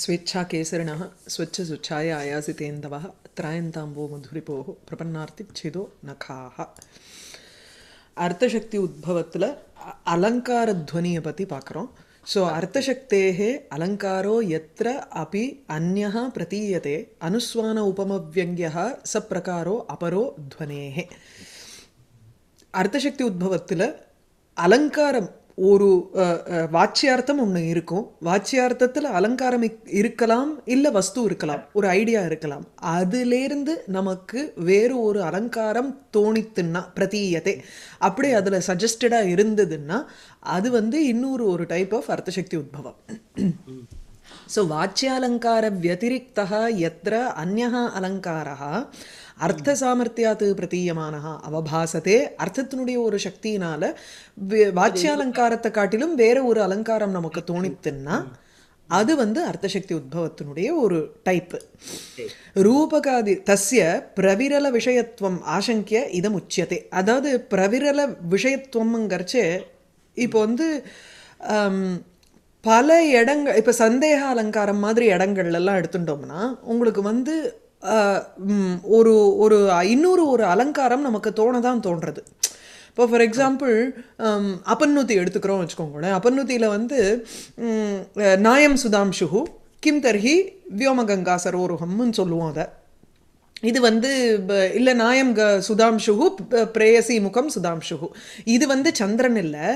स्वेच्छा केसरिणः स्वच्छसुच्छाया आयासितेन्दवः त्रायन्ताम्बो मधुरिपोः प्रपन्नार्थिच्छिदो नखाः अर्थशक्ति उद्भवत् ल अलङ्कारध्वनिपतिपाकरों सो अर्थशक्तेः अलङ्कारो यत्र अपि अन्यः प्रतीयते अनुस्वान उपमव्यङ्ग्यः सप्रकारो अपरो ध्वनेः अर्थशक्ति उद्भवत्ल ल ஒரு வாட்சியார்த்தம் ஒன்று இருக்கும் வாட்சியார்த்தத்தில் அலங்காரம் இருக்கலாம் இல்லை வஸ்து இருக்கலாம் ஒரு ஐடியா இருக்கலாம் அதுலேருந்து நமக்கு வேறு ஒரு அலங்காரம் தோணித்துன்னா பிரதீயத்தை அப்படி அதில் சஜஸ்டடாக இருந்ததுன்னா அது வந்து இன்னொரு ஒரு டைப் ஆஃப் அர்த்தசக்தி உத்பவம் ஸோ வாட்சியாலங்கார வத்திரிக்தா எத்திர அந்நா அலங்காரா அர்த்த சாமர்த்தியாத்து பிரதீயமானஹா அவபாசத்தே அர்த்தத்தினுடைய ஒரு சக்தியினால வாச்சியாலங்காரத்தை காட்டிலும் வேற ஒரு அலங்காரம் நமக்கு தோணித்துன்னா அது வந்து அர்த்தசக்தி உத்பவத்தினுடைய ஒரு டைப்பு ரூபகாதி தஸ்ய பிரவிரல விஷயத்துவம் ஆசங்கிய இதம் உச்சியத்தை அதாவது பிரவிரல விஷயத்துவம்ங்கிறச்சு இப்போ வந்து பல இடங்கள் இப்போ சந்தேக அலங்காரம் மாதிரி இடங்கள்லாம் எடுத்துட்டோம்னா உங்களுக்கு வந்து ஒரு ஒரு இன்னொரு ஒரு அலங்காரம் நமக்கு தோணதான் தோன்றது இப்போ ஃபார் எக்ஸாம்பிள் அப்பநூத்தி எடுத்துக்கிறோம் வச்சுக்கோங்களேன் அப்பநூத்தியில் வந்து நாயம் சுதாம்ஷுகு கிம் தர்ஹி வியோமகங்கா சரோருகம்னு சொல்லுவோம் அதை இது வந்து இல்லை நாயம் க சுதாம் ஷுஹு பிரேயசி முகம் சுதாம்ஷுகு இது வந்து சந்திரன் இல்லை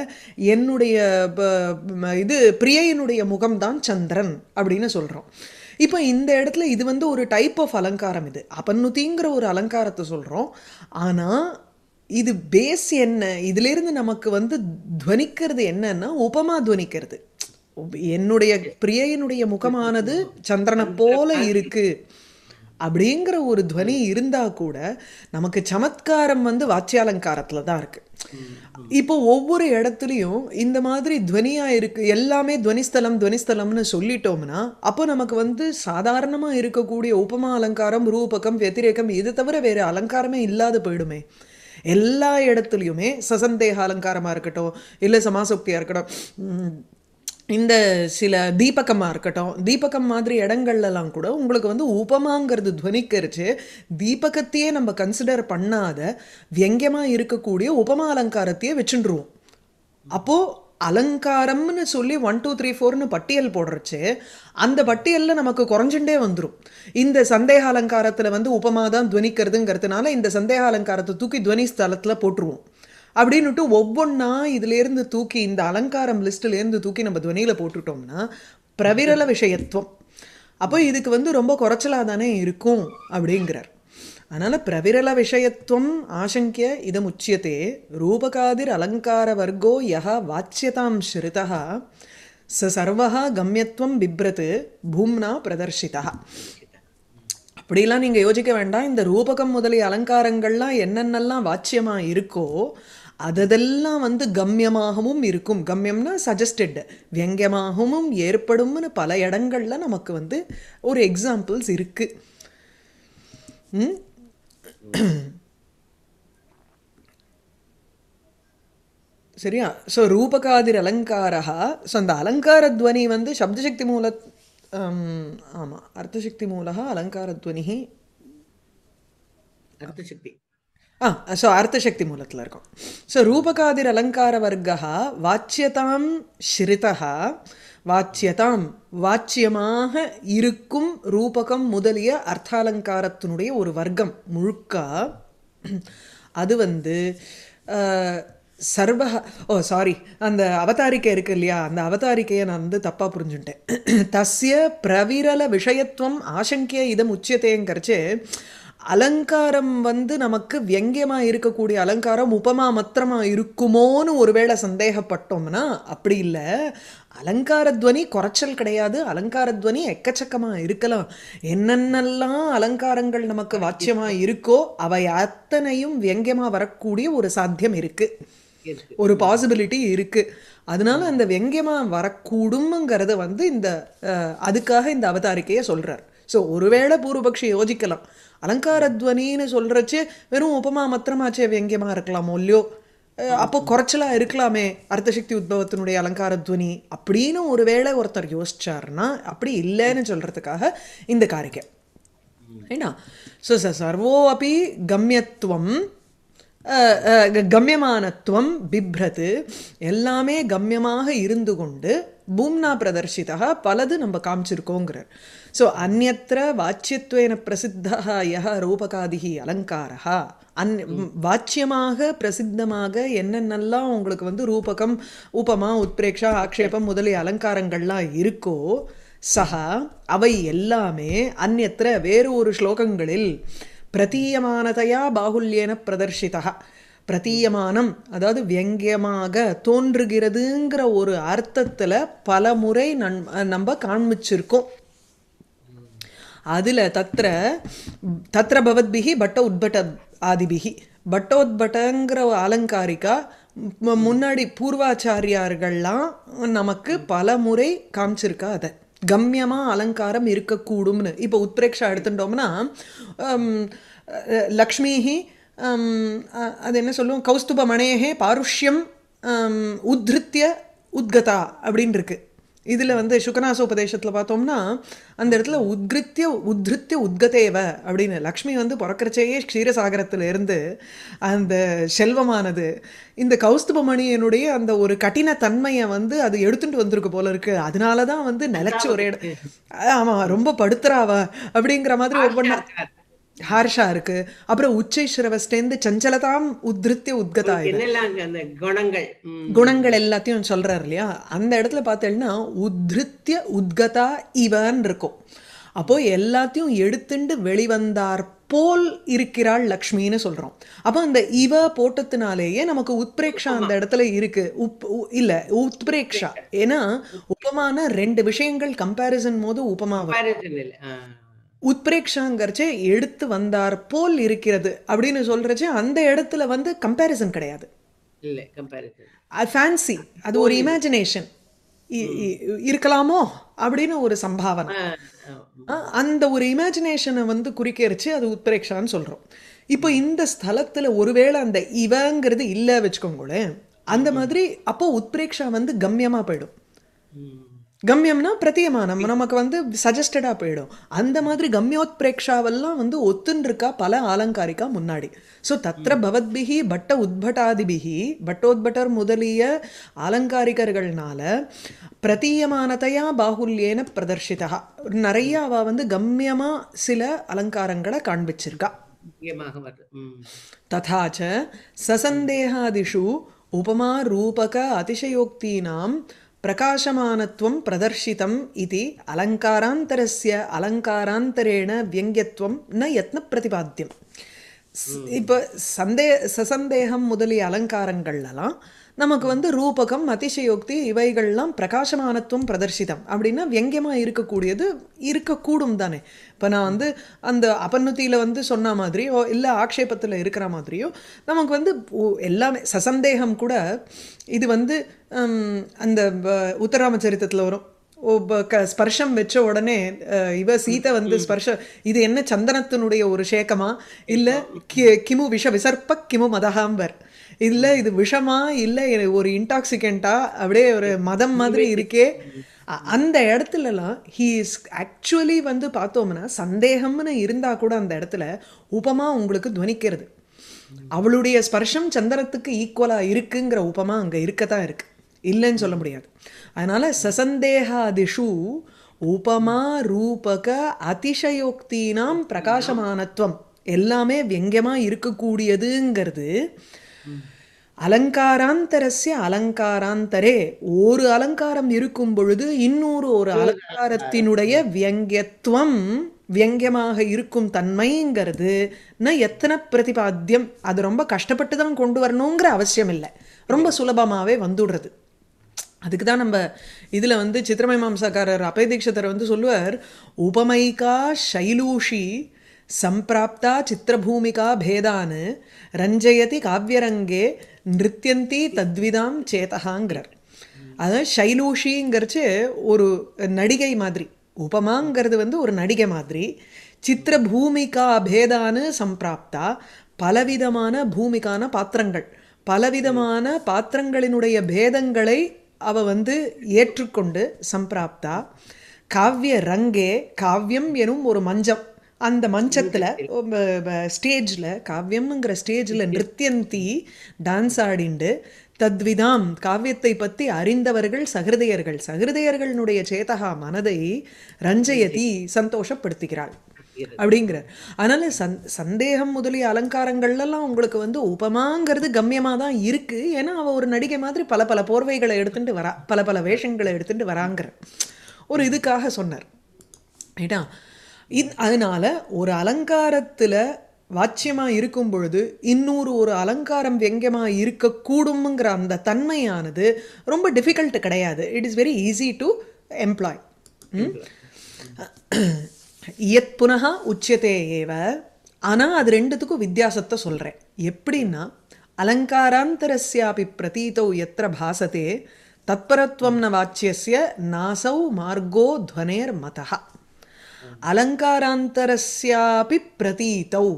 என்னுடைய இது பிரியையினுடைய முகம்தான் சந்திரன் அப்படின்னு சொல்கிறோம் இப்போ இந்த இடத்துல இது வந்து ஒரு டைப் ஆஃப் அலங்காரம் இது அப்பன்னுத்திங்கிற ஒரு அலங்காரத்தை சொல்கிறோம் ஆனால் இது பேஸ் என்ன இதிலிருந்து நமக்கு வந்து துவனிக்கிறது என்னன்னா உபமா துவனிக்கிறது என்னுடைய பிரியனுடைய முகமானது சந்திரனை போல இருக்கு அப்படிங்கிற ஒரு துவனி இருந்தால் கூட நமக்கு சமத்காரம் வந்து வாச்சியாலங்காரத்தில் தான் இருக்குது இப்போ ஒவ்வொரு இடத்துலையும் இந்த மாதிரி துவனியாக இருக்குது எல்லாமே துவனிஸ்தலம் துவனிஸ்தலம்னு சொல்லிட்டோம்னா அப்போ நமக்கு வந்து சாதாரணமாக இருக்கக்கூடிய உபமா அலங்காரம் ரூபகம் வெத்திரேகம் இது தவிர வேறு அலங்காரமே இல்லாத போயிடுமே எல்லா இடத்துலையுமே சசந்தேக அலங்காரமாக இருக்கட்டும் இல்லை சமாசக்தியாக இருக்கட்டும் இந்த சில தீபகமாக இருக்கட்டும் தீபகம் மாதிரி இடங்கள்லலாம் கூட உங்களுக்கு வந்து உபமாங்கிறது துவனிக்கரிச்சு தீபகத்தையே நம்ம கன்சிடர் பண்ணாத வியங்கியமாக இருக்கக்கூடிய உபமா அலங்காரத்தையே வச்சுருவோம் அப்போது அலங்காரம்னு சொல்லி ஒன் டூ த்ரீ ஃபோர்னு பட்டியல் போடுறச்சு அந்த பட்டியலில் நமக்கு குறைஞ்சுட்டே வந்துடும் இந்த சந்தேக அலங்காரத்தில் வந்து உபமா தான் துவனிக்கிறதுங்கிறதுனால இந்த சந்தேக அலங்காரத்தை தூக்கி துவனி ஸ்தலத்தில் போட்டுருவோம் அப்படின்னுட்டு ஒவ்வொன்றா இதுலேருந்து தூக்கி இந்த அலங்காரம் லிஸ்ட்லேருந்து தூக்கி நம்ம துவனியில் போட்டுட்டோம்னா பிரவிரல விஷயத்துவம் அப்போ இதுக்கு வந்து ரொம்ப குறைச்சலாக தானே இருக்கும் அப்படிங்கிறார் அதனால் பிரவிரல விஷயத்துவம் ஆசங்கிய இதம் முச்சியத்தே ரூபகாதிர் அலங்கார வர்க்கோ யா வாச்சியதாம் ஸ்ருதா ச சர்வகா கம்யத்துவம் பிப்ரத்து பூம்னா பிரதர்ஷிதா அப்படிலாம் நீங்கள் யோசிக்க வேண்டாம் இந்த ரூபகம் முதலிய அலங்காரங்கள்லாம் என்னென்னலாம் வாச்சியமாக இருக்கோ அதெல்லாம் வந்து கம்யமாகவும் இருக்கும் கம்யம்னா சஜஸ்டட் வியங்கியமாகவும் ஏற்படும்னு பல இடங்களில் நமக்கு வந்து ஒரு எக்ஸாம்பிள்ஸ் இருக்குது சரியா ஸோ ரூபகாதிர் அலங்காரா ஸோ அந்த அலங்கார துவனி வந்து சப்தசக்தி மூல ஆமாம் அர்த்தசக்தி அலங்கார துவனி அர்த்தசக்தி ஆ ஸோ அர்த்தசக்தி மூலத்தில் இருக்கும் ஸோ ரூபகாதிர் அலங்கார வர்க்கா வாச்சியதாம் ஸ்ரிதா வாச்சியதாம் வாச்சியமாக இருக்கும் ரூபகம் முதலிய அர்த்தாலங்காரத்தினுடைய ஒரு வர்க்கம் முழுக்க அது வந்து சர்வ ஓ சாரி அந்த அவதாரிக்கை இருக்கு இல்லையா அந்த அவதாரிக்கையை நான் வந்து தப்பாக புரிஞ்சுட்டேன் தஸ்ய பிரவிரல விஷயத்துவம் ஆசங்கிய இதம் உச்சியத்தையங்கரிச்சு அலங்காரம் வந்து நமக்கு வியங்கியமாக இருக்கக்கூடிய அலங்காரம் உபமா மாத்திரமா இருக்குமோன்னு ஒருவேளை சந்தேகப்பட்டோம்னா அப்படி இல்லை அலங்காரத்வனி குறைச்சல் கிடையாது அலங்காரத்வனி எக்கச்சக்கமாக இருக்கலாம் என்னென்னலாம் அலங்காரங்கள் நமக்கு வாட்சியமாக இருக்கோ அவை அத்தனையும் வியங்கியமாக வரக்கூடிய ஒரு சாத்தியம் இருக்குது ஒரு பாசிபிலிட்டி இருக்குது அதனால அந்த வியங்கியமாக வரக்கூடும்ங்கிறத வந்து இந்த அதுக்காக இந்த அவதாரிக்கையை சொல்கிறார் ஸோ ஒருவேளை பூர்வபக்ஷி யோசிக்கலாம் அலங்காரத்வனின்னு சொல்கிறச்சு வெறும் உபமா மத்திரமாச்சே வியங்கியமாக இருக்கலாமோ இல்லையோ அப்போ குறைச்சலாக இருக்கலாமே அர்த்தசக்தி உத்பவத்தினுடைய அலங்காரத்வனி அப்படின்னு ஒருவேளை ஒருத்தர் யோசிச்சார்னா அப்படி இல்லைன்னு சொல்கிறதுக்காக இந்த காரிக்கை ஏன்னா ஸோ சர்வோ அப்படி கம்யத்துவம் கம்யமானத்துவம் பிப்ரது எல்லாமே கம்யமாக இருந்து கொண்டு பூம்னா பிரதர்ஷிதா பலது நம்ம காமிச்சிருக்கோங்கிறார் ஸோ அந்நத்திர வாச்சியத்துவேன பிரசித்தா யக ரூபகாதிகி அலங்காரா அந் வாச்சியமாக பிரசித்தமாக என்னென்னலாம் உங்களுக்கு வந்து ரூபகம் உபமா உத்பிரேக்ஷா ஆக்ஷேபம் முதலிய அலங்காரங்கள்லாம் இருக்கோ சஹா அவை எல்லாமே அந்நத்திர வேறு ஒரு ஸ்லோகங்களில் பிரதீயமானதையா பாகுல்யேன பிரதர்ஷிதா பிரதீயமானம் அதாவது வியங்கியமாக தோன்றுகிறதுங்கிற ஒரு அர்த்தத்தில் பல முறை நன் நம்ம காண்பிச்சிருக்கோம் அதில் தத்திர தத்திர பவத்பிகி பட்ட உட்பட்ட ஆதிபிகி பட்டோத்பட்டங்கிற அலங்காரிக்கா முன்னாடி பூர்வாச்சாரியார்கள்லாம் நமக்கு பல முறை காமிச்சிருக்கா அதை கம்யமாக அலங்காரம் இருக்கக்கூடும்னு இப்போ உத்பிரேக்ஷா எடுத்துட்டோம்னா லக்ஷ்மிஹி அது என்ன சொல்லுவோம் கௌஸ்துப மணேகே பாருஷ்யம் உத்ருத்திய உத்கதா அப்படின்னு இருக்குது இதில் வந்து சுகநாச உபதேசத்தில் பார்த்தோம்னா அந்த இடத்துல உத்கிருத்திய உத்ருத்திய உத்கதேவ அப்படின்னு லக்ஷ்மி வந்து பிறக்கிறச்சேயே க்ஷீரசாகரத்திலிருந்து அந்த செல்வமானது இந்த கௌஸ்துபமணியனுடைய அந்த ஒரு கட்டின தன்மையை வந்து அது எடுத்துட்டு வந்திருக்கு போல இருக்கு அதனால தான் வந்து நிலச்சி ஒரு இடம் ஆமாம் ரொம்ப படுத்துறாவா அப்படிங்கிற மாதிரி ஒவ்வொன்றா ஹார்ஷா இருக்கு அப்புறம் உச்சை ஸ்ரவஸ்டேந்து சஞ்சலதாம் உத்ருத்திய உத்கதா குணங்கள் குணங்கள் எல்லாத்தையும் சொல்றாரு இல்லையா அந்த இடத்துல பார்த்தேன்னா உத்ருத்திய உத்கதா இவன் இருக்கும் அப்போ எல்லாத்தையும் எடுத்துண்டு வெளிவந்தார் போல் இருக்கிறாள் லக்ஷ்மின்னு சொல்றோம் அப்போ அந்த இவ போட்டத்தினாலேயே நமக்கு உத்பிரேக்ஷா அந்த இடத்துல இருக்கு உப் இல்ல உத்பிரேக்ஷா ஏன்னா உபமான ரெண்டு விஷயங்கள் கம்பேரிசன் போது உபமா உத்ரேக்ஷாங்கிறச்சே எடுத்து வந்தார் போல் இருக்கிறது அப்படின்னு சொல்றச்சே அந்த இடத்துல வந்து கம்பேரிசன் கிடையாது இல்லை கம்பேரிசன் ஃபேன்சி அது ஒரு இமேஜினேஷன் இருக்கலாமோ அப்படின்னு ஒரு சம்பாவனை அந்த ஒரு இமேஜினேஷனை வந்து குறிக்கிறச்சு அது உத்பிரேக்ஷான்னு சொல்கிறோம் இப்போ இந்த ஸ்தலத்தில் ஒருவேளை அந்த இவங்கிறது இல்லை வச்சுக்கோங்களேன் அந்த மாதிரி அப்போ உத்பிரேக்ஷா வந்து கம்யமாக போயிடும் கம்யம்னா பிரத்தியமானம் நமக்கு வந்து சஜஸ்டடாக போயிடும் அந்த மாதிரி கம்யோத் பிரேக்ஷாவெல்லாம் வந்து ஒத்துன்றிருக்கா பல ஆலங்காரிக்கா முன்னாடி ஸோ தத்திர பவத்பிகி பட்ட உத்பட்டாதிபிகி பட்டோத்பட்டர் முதலிய ஆலங்காரிகர்கள்னால பிரதீயமானதையா பாகுல்யேன பிரதர்ஷிதா நிறைய அவ வந்து கம்யமா சில அலங்காரங்களை காண்பிச்சிருக்கா ததாச்ச சசந்தேகாதிஷு உபமா ரூபக அதிசயோக்தீனாம் பிரகாசமானத்துவம் பிரதர்ஷிதம் இது அலங்காராந்தரஸ்ய அலங்காராந்தரேண வியங்கியத்துவம் ந யத்ன பிரதிபாத்தியம் இப்போ சந்தே சசந்தேகம் முதலிய அலங்காரங்கள்லாம் நமக்கு வந்து ரூபகம் அதிசயோக்தி இவைகள்லாம் பிரகாசமானத்துவம் பிரதர்சிதம் அப்படின்னா வியங்கியமாக இருக்கக்கூடியது இருக்கக்கூடும் தானே இப்போ நான் வந்து அந்த அபநுத்தியில் வந்து சொன்ன மாதிரியோ இல்லை ஆக்ஷேபத்தில் இருக்கிற மாதிரியோ நமக்கு வந்து எல்லாமே சசந்தேகம் கூட இது வந்து அந்த உத்தராம சரித்திரத்தில் வரும் க ஸ்பர்ஷம் வச்ச உடனே இவ சீதை வந்து ஸ்பர்ஷம் இது என்ன சந்தனத்தினுடைய ஒரு சேகமா இல்லை கி கிமு விஷ விசர்ப்ப கிமு மதகாம்பர் இல்லை இது விஷமா இல்லை ஒரு இன்டாக்சிகண்டா அப்படியே ஒரு மதம் மாதிரி இருக்கே அந்த இடத்துலலாம் ஹீ இஸ் ஆக்சுவலி வந்து பார்த்தோம்னா சந்தேகம்னு இருந்தால் கூட அந்த இடத்துல உபமா உங்களுக்கு துவனிக்கிறது அவளுடைய ஸ்பர்ஷம் சந்திரத்துக்கு ஈக்குவலாக இருக்குங்கிற உபமா அங்கே இருக்க தான் இல்லைன்னு சொல்ல முடியாது அதனால் சசந்தேகாதிஷு உபமா ரூபக அதிசயோக்தினாம் பிரகாசமானத்துவம் எல்லாமே வியங்கமாக இருக்கக்கூடியதுங்கிறது அலங்காராந்தரஸ்ய அலங்காராந்தரே ஒரு அலங்காரம் இருக்கும் பொழுது இன்னொரு ஒரு அலங்காரத்தினுடைய வியங்கியத்துவம் வியங்கியமாக இருக்கும் தன்மைங்கிறது ந எத்தனை பிரதிபாத்தியம் அது ரொம்ப கஷ்டப்பட்டு தான் கொண்டு வரணுங்கிற அவசியம் இல்லை ரொம்ப சுலபமாகவே வந்துடுறது அதுக்கு தான் நம்ம இதில் வந்து சித்திரமை மாம்சாக்காரர் அபய வந்து சொல்லுவார் உபமைகா சைலூஷி சம்பிராப்தா சித்திரபூமிகா பேதான் ரஞ்சயதி காவியரங்கே நிருத்தியந்தி தத்விதாம் சேதகாங்கிறார் அதான் ஷைலூஷிங்கிறச்சு ஒரு நடிகை மாதிரி உபமாங்கிறது வந்து ஒரு நடிகை மாதிரி சித்திரபூமிகா பேதானு சம்பிராப்தா பலவிதமான பூமிக்கான பாத்திரங்கள் பலவிதமான பாத்திரங்களினுடைய பேதங்களை அவ வந்து ஏற்றுக்கொண்டு சம்பிராப்தா காவிய ரங்கே காவியம் எனும் ஒரு மஞ்சம் அந்த மஞ்சத்தில் ஸ்டேஜில் காவியம்ங்கிற ஸ்டேஜில் நிருத்தியந்தி டான்ஸ் ஆடிண்டு தத்விதாம் காவியத்தை பற்றி அறிந்தவர்கள் சகிருதயர்கள் சகிருதயர்களுடைய சேதகா மனதை ரஞ்சயதி சந்தோஷப்படுத்துகிறாள் அப்படிங்கிற அதனால சந் சந்தேகம் முதலிய அலங்காரங்கள்லாம் உங்களுக்கு வந்து உபமாங்கிறது கம்யமாக தான் இருக்கு ஏன்னா அவள் ஒரு நடிகை மாதிரி பல பல போர்வைகளை எடுத்துட்டு வரா பல பல வேஷங்களை எடுத்துட்டு வராங்கிற ஒரு இதுக்காக சொன்னார் ஏட்டா இன் அதனால் ஒரு அலங்காரத்தில் வாட்சியமாக இருக்கும் பொழுது இன்னொரு ஒரு அலங்காரம் வியங்கியமாக இருக்கக்கூடும்ங்கிற அந்த தன்மையானது ரொம்ப டிஃபிகல்ட் கிடையாது it is very easy to employ எத் புனகா உச்சத்தே ஏவ ஆனால் அது ரெண்டுத்துக்கும் வித்தியாசத்தை சொல்கிறேன் எப்படின்னா அலங்காராந்தரஸ்யாபி பிரதீதௌ எத்திர பாசத்தே தத்பரத்வம்ன ந நாசௌ மார்கோ துவனேர் மதகா அலங்காராந்தரஸ்யாபி பிரதீதௌ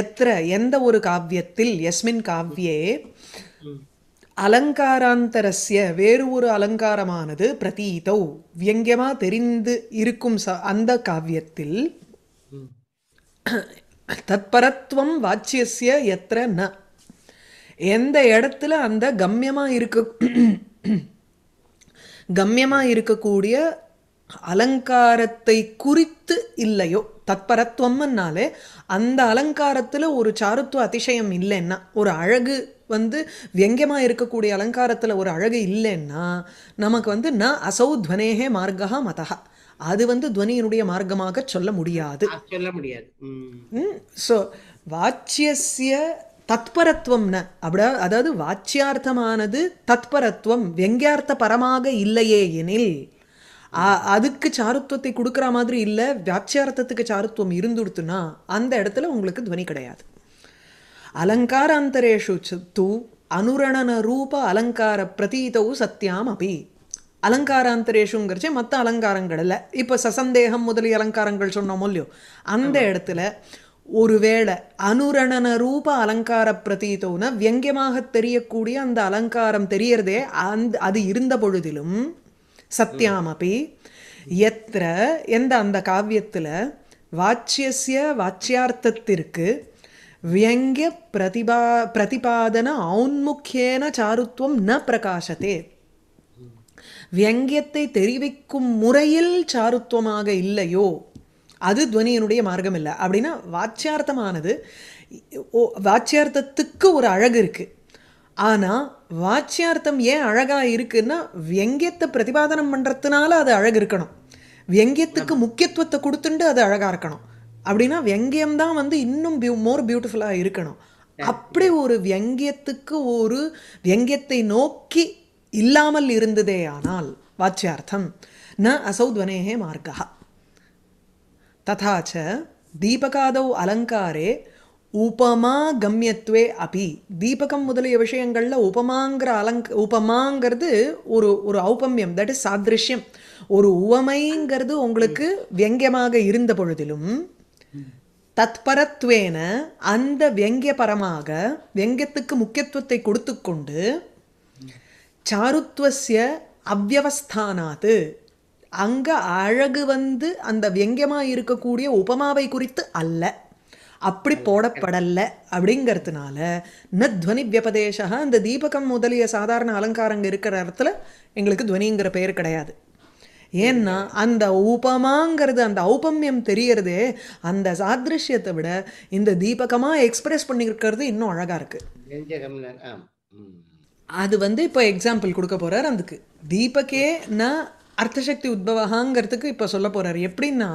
எத்திர எந்த ஒரு காவியத்தில் எஸ்மின் காவியே அலங்காராந்தரஸ்ய வேறு ஒரு அலங்காரமானது பிரதீதௌ வியங்கியமாக தெரிந்து இருக்கும் ச அந்த காவியத்தில் தத்பரத்துவம் வாச்சியஸ்ய எத்திர ந எந்த இடத்துல அந்த கம்யமாக இருக்க கம்யமாக இருக்கக்கூடிய அலங்காரத்தை குறித்து இல்லையோ தத்பரத்துவம்னாலே அந்த அலங்காரத்தில் ஒரு சாருத்துவ அதிசயம் இல்லைன்னா ஒரு அழகு வந்து வியங்கியமாக இருக்கக்கூடிய அலங்காரத்தில் ஒரு அழகு இல்லைன்னா நமக்கு வந்து ந அசௌ துவனேகே மார்க்கா மதா அது வந்து துவனியினுடைய மார்க்கமாக சொல்ல முடியாது சொல்ல முடியாது ஸோ வாச்சியசிய தத்பரத்துவம்னு அப்படா அதாவது வாச்சியார்த்தமானது தத்பரத்துவம் வெங்கியார்த்த பரமாக இல்லையே எனில் அதுக்கு சாருத்துவத்தை கொடுக்குற மாதிரி இல்லை வியாச்சியார்த்தத்துக்கு சாருத்துவம் இருந்துடுத்துனா அந்த இடத்துல உங்களுக்கு துவனி கிடையாது அலங்காராந்தரேஷு தூ அனுரணன ரூப அலங்கார பிரதீதவு சத்தியாம் அபி அலங்காராந்தரேஷுங்கிறச்சே மற்ற அலங்காரங்களில் இப்போ சசந்தேகம் முதலிய அலங்காரங்கள் சொன்னோம் இல்லையோ அந்த இடத்துல ஒருவேளை அனுரணன ரூப அலங்கார பிரதீதோன்னு வியங்கியமாக தெரியக்கூடிய அந்த அலங்காரம் தெரியறதே அந்த அது இருந்த பொழுதிலும் அப்படி எத்திர எந்த அந்த காவியத்தில் வாச்சியசிய வாச்சியார்த்தத்திற்கு வியங்கிய பிரதிபா பிரதிபாதன ஔன்முக்கியன சாருத்துவம் ந பிரகாசத்தே வியங்கியத்தை தெரிவிக்கும் முறையில் சாருத்துவமாக இல்லையோ அது துவனியனுடைய மார்க்கம் இல்லை அப்படின்னா வாச்சியார்த்தமானது வாச்சியார்த்தத்துக்கு ஒரு அழகு இருக்குது ஆனால் வாச்சியார்த்தம் ஏன் அழகா இருக்குன்னா வியங்கியத்தை பிரதிபாதனம் பண்றதுனால அது அழகு இருக்கணும் வியங்கியத்துக்கு முக்கியத்துவத்தை கொடுத்துட்டு அது அழகா இருக்கணும் அப்படின்னா வியங்கியம் தான் வந்து இன்னும் பியூ மோர் பியூட்டிஃபுல்லா இருக்கணும் அப்படி ஒரு வியங்கியத்துக்கு ஒரு வியங்கியத்தை நோக்கி இல்லாமல் இருந்ததே ஆனால் வாச்சியார்த்தம் ந அசௌத்வனேகே மார்க்கா ததாச்ச தீபகாதவ் அலங்காரே உபமா கம்யத்துவே அபி தீபகம் முதலிய விஷயங்களில் உபமாங்கிற அலங்க உபமாங்கிறது ஒரு ஒரு ஔபமியம் தட் இஸ் சாதிருஷ்யம் ஒரு உவமைங்கிறது உங்களுக்கு வியங்கியமாக இருந்த பொழுதிலும் தத்பரத்வேன அந்த வியங்கியபரமாக வியங்கியத்துக்கு முக்கியத்துவத்தை கொடுத்து கொண்டு சாருத்வசிய அவ்வவஸ்தானாத்து அங்கே அழகு வந்து அந்த வியங்கியமாக இருக்கக்கூடிய உபமாவை குறித்து அல்ல அப்படி போடப்படலை அப்படிங்கிறதுனால நத்வனி துவனி வியபதேசா இந்த தீபகம் முதலிய சாதாரண அலங்காரங்க இருக்கிற இடத்துல எங்களுக்கு துவனிங்கிற பெயர் கிடையாது ஏன்னா அந்த உபமாங்கிறது அந்த ஔபமியம் தெரியறதே அந்த சாதிருஷ்யத்தை விட இந்த தீபகமா எக்ஸ்பிரஸ் பண்ணியிருக்கிறது இன்னும் அழகா இருக்கு அது வந்து இப்போ எக்ஸாம்பிள் கொடுக்க போறார் அதுக்கு தீபகே ந அர்த்தசக்தி உத்பவகாங்கிறதுக்கு இப்போ சொல்ல போறார் எப்படின்னா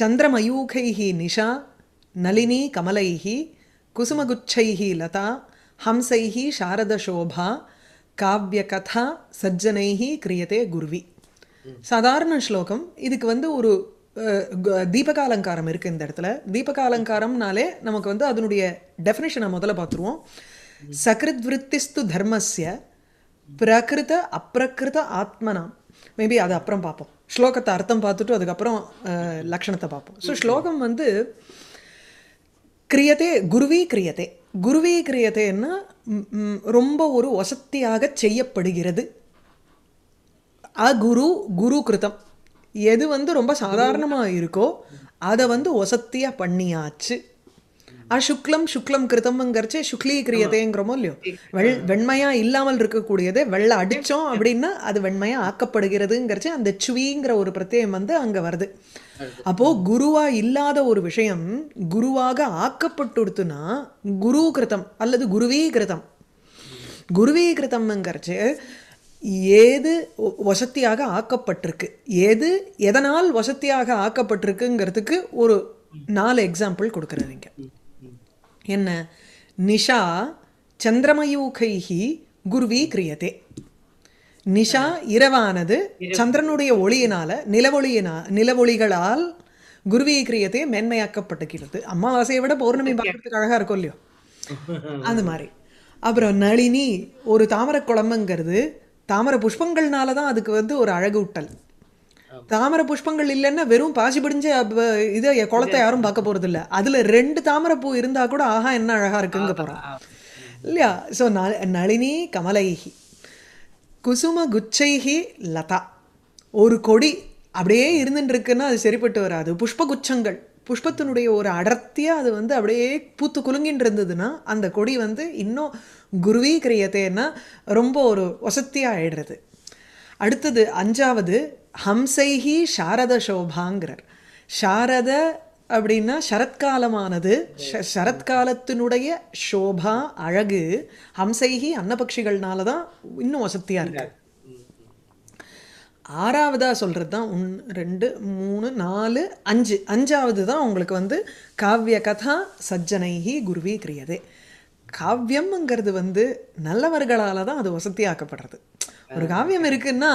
சந்திரமயூகைஹி நிஷா நளினி கமலைः லதா लता हंसैः காவிய கதா சஜ்ஜனைஹி கிரியதே குருவி சாதாரண ஸ்லோகம் இதுக்கு வந்து ஒரு தீபக அலங்காரம் இருக்குது இந்த இடத்துல தீபகாலங்காரம்னாலே நமக்கு வந்து அதனுடைய டெஃபினேஷனை முதல்ல பார்த்துருவோம் சகிருத் விற்த்திஸ்து தர்மஸ்ய பிரகிருத அப்ரகிருத ஆத்மனாம் மேபி அது அப்புறம் பார்ப்போம் ஸ்லோகத்தை அர்த்தம் பார்த்துட்டு அதுக்கப்புறம் லக்ஷணத்தை பார்ப்போம் ஸோ ஸ்லோகம் வந்து கிரியதே குருவீ கிரியதே குருவீ கிரியதேன்னா ரொம்ப ஒரு வசத்தியாக செய்யப்படுகிறது அகுரு குரு கிருதம் எது வந்து ரொம்ப சாதாரணமாக இருக்கோ அதை வந்து ஒசத்தியாக பண்ணியாச்சு ஆ சுக்லம் சுக்லம் கிருதம்ங்கிறச்சே சுக்லி இல்லையோ வெள் வெண்மையா இல்லாமல் இருக்கக்கூடியது வெள்ளை அடிச்சோம் அப்படின்னா அது வெண்மையா ஆக்கப்படுகிறதுங்கிறச்சே அந்த சுவிங்கிற ஒரு பிரத்யம் வந்து அங்க வருது அப்போ குருவா இல்லாத ஒரு விஷயம் குருவாக ஆக்கப்பட்டுடுத்துனா குரு கிருதம் அல்லது குருவீ கிருதம் குருவீ கிருதம்ங்கிறச்சு ஏது வசத்தியாக ஆக்கப்பட்டிருக்கு ஏது எதனால் வசத்தியாக ஆக்கப்பட்டிருக்குங்கிறதுக்கு ஒரு நாலு எக்ஸாம்பிள் இங்கே என்ன நிஷா சந்திரமயூகைஹி குருவி கிரியதே நிஷா இரவானது சந்திரனுடைய ஒளியினால நிலவொளியினா நிலவொளிகளால் குருவி கிரியத்தை மென்மையாக்கப்பட்டுக்கிறது அம்மாவாசையை விட பௌர்ணமி பார்க்கறதுக்கு அழகா இருக்கும் இல்லையோ அந்த மாதிரி அப்புறம் நளினி ஒரு தாமரை குழம்புங்கிறது தாமரை புஷ்பங்கள்னால தான் அதுக்கு வந்து ஒரு அழகு ஊட்டல் தாமரை புஷ்பங்கள் இல்லைன்னா வெறும் பாசி பிடிஞ்ச இதை குளத்தை யாரும் பார்க்க போறது இல்லை அதுல ரெண்டு தாமரை பூ இருந்தா கூட ஆஹா என்ன அழகா இருக்குங்க போறோம் இல்லையா ஸோ நளினி கமலைகி குசும குச்சைகி லதா ஒரு கொடி அப்படியே இருந்துட்டு இருக்குன்னா அது சரிப்பட்டு வராது புஷ்ப குச்சங்கள் புஷ்பத்தினுடைய ஒரு அடர்த்தியாக அது வந்து அப்படியே பூத்து குலுங்கின்னு இருந்ததுன்னா அந்த கொடி வந்து இன்னும் குருவி கிரியத்தைன்னா ரொம்ப ஒரு வசத்தியாக ஆயிடுறது அடுத்தது அஞ்சாவது ஹம்சைஹி சாரத சோபாங்கிறார் சாரத அப்படின்னா சரத்காலமானது சரத்காலத்தினுடைய சோபா அழகு ஹம்சைஹி அன்னபக்ஷிகள்னால தான் இன்னும் வசத்தியாக இருக்கு ஆறாவதாக சொல்கிறது தான் ஒன் ரெண்டு மூணு நாலு அஞ்சு அஞ்சாவது தான் உங்களுக்கு வந்து காவிய கதா சஜ்ஜனைகி குருவி கிரியதே காவியம்ங்கிறது வந்து நல்லவர்களால் தான் அது வசதியாக்கப்படுறது ஒரு காவியம் இருக்குன்னா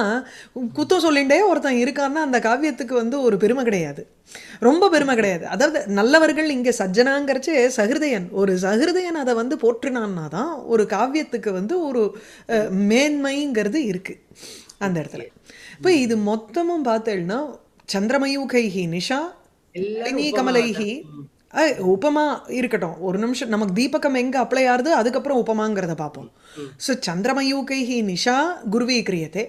குத்தம் சொல்லிண்டே ஒருத்தன் இருக்கான்னா அந்த காவியத்துக்கு வந்து ஒரு பெருமை கிடையாது ரொம்ப பெருமை கிடையாது அதாவது நல்லவர்கள் இங்கே சஜ்ஜனாங்கிறச்சே சகிருதயன் ஒரு சகிருதயன் அதை வந்து போற்றினான்னா தான் ஒரு காவியத்துக்கு வந்து ஒரு மேன்மைங்கிறது இருக்குது அந்த இடத்துல இப்போ இது மொத்தமும் பார்த்தேன்னா சந்திரமயூகைஹி நிஷா கமலைஹி உபமா இருக்கட்டும் ஒரு நிமிஷம் நமக்கு தீபகம் எங்கே அப்ளை ஆறுது அதுக்கப்புறம் உபமாங்கிறத பார்ப்போம் ஸோ சந்திரமயூகைஹி நிஷா குருவி கிரியத்தே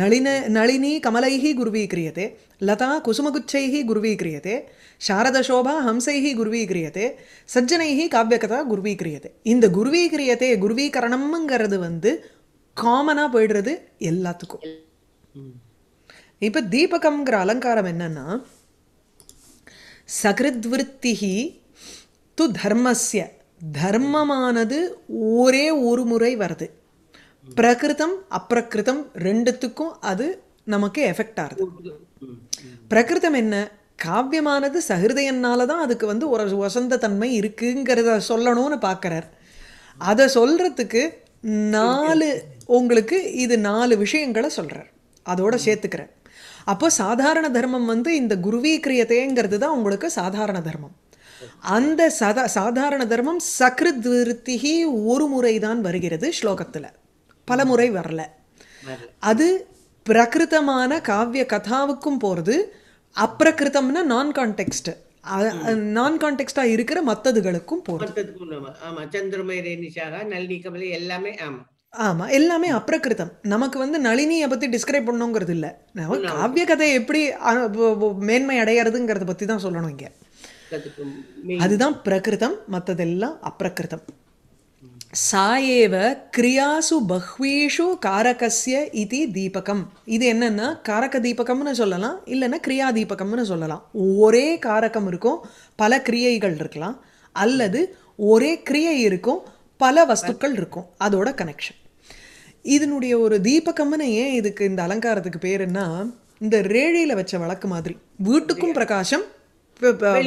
நளின நளினி கமலைஹி குருவி கிரியத்தே லதா குசுமகுச்சைஹி குருவி கிரியத்தே சாரதசோபா ஹம்சைஹி குருவி கிரியத்தே சஜ்ஜனைஹி காவியகதா குருவி கிரியத்தே இந்த குருவி கிரியத்தே குருவீகரணம்ங்கிறது வந்து காமனாக போயிடுறது எல்லாத்துக்கும் இப்போ தீபகம்ங்கிற அலங்காரம் என்னன்னா சகிருத்விருத்திகி து தர்மஸ்ய தர்மமானது ஒரே ஒரு முறை வருது பிரகிருதம் அப்பிரகிருதம் ரெண்டுத்துக்கும் அது நமக்கு எஃபெக்ட் ஆகுது பிரகிருதம் என்ன காவியமானது சகிருதையனால தான் அதுக்கு வந்து ஒரு வசந்த தன்மை இருக்குங்கிறத சொல்லணும்னு பார்க்குறார் அதை சொல்கிறதுக்கு நாலு உங்களுக்கு இது நாலு விஷயங்களை சொல்கிறார் அதோட சேர்த்துக்கிறேன் அப்போ சாதாரண தர்மம் வந்து இந்த குருவீ கிரியத்தேங்கிறது தான் உங்களுக்கு சாதாரண தர்மம் அந்த சதா சாதாரண தர்மம் சக்ருத் விருத்திகி ஒரு முறை தான் வருகிறது ஸ்லோகத்தில் பல முறை வரல அது பிரகிருத்தமான காவிய கதாவுக்கும் போகிறது அப்பிரகிருத்தம்னா நான் கான்டெக்ஸ்ட் நான் கான்டெக்ஸ்டா இருக்கிற மத்ததுகளுக்கும் போகிறது ஆமா சந்திரமய ரேனிஷாக நல்லி கமலை எல்லாமே ஆமா ஆமாம் எல்லாமே அப்ரகிருதம் நமக்கு வந்து நளினியை பற்றி டிஸ்கிரைப் பண்ணுங்கிறது இல்லை நம்ம காவிய கதையை எப்படி மேன்மை அடையிறதுங்கிறத பற்றி தான் சொல்லணும் இங்கே அதுதான் பிரகிருதம் மற்றதெல்லாம் அப்ரகிருதம் சாயேவ கிரியாசு பஹ்வீஷு காரகசிய இது தீபகம் இது என்னென்னா காரக தீபகம்னு சொல்லலாம் இல்லைன்னா கிரியா தீபகம்னு சொல்லலாம் ஒரே காரகம் இருக்கும் பல கிரியைகள் இருக்கலாம் அல்லது ஒரே கிரியை இருக்கும் பல வஸ்துக்கள் இருக்கும் அதோட கனெக்ஷன் இதனுடைய ஒரு தீபகம்னு ஏன் இதுக்கு இந்த அலங்காரத்துக்கு பேருன்னா இந்த ரேழையில வச்ச வழக்கு மாதிரி வீட்டுக்கும் பிரகாசம்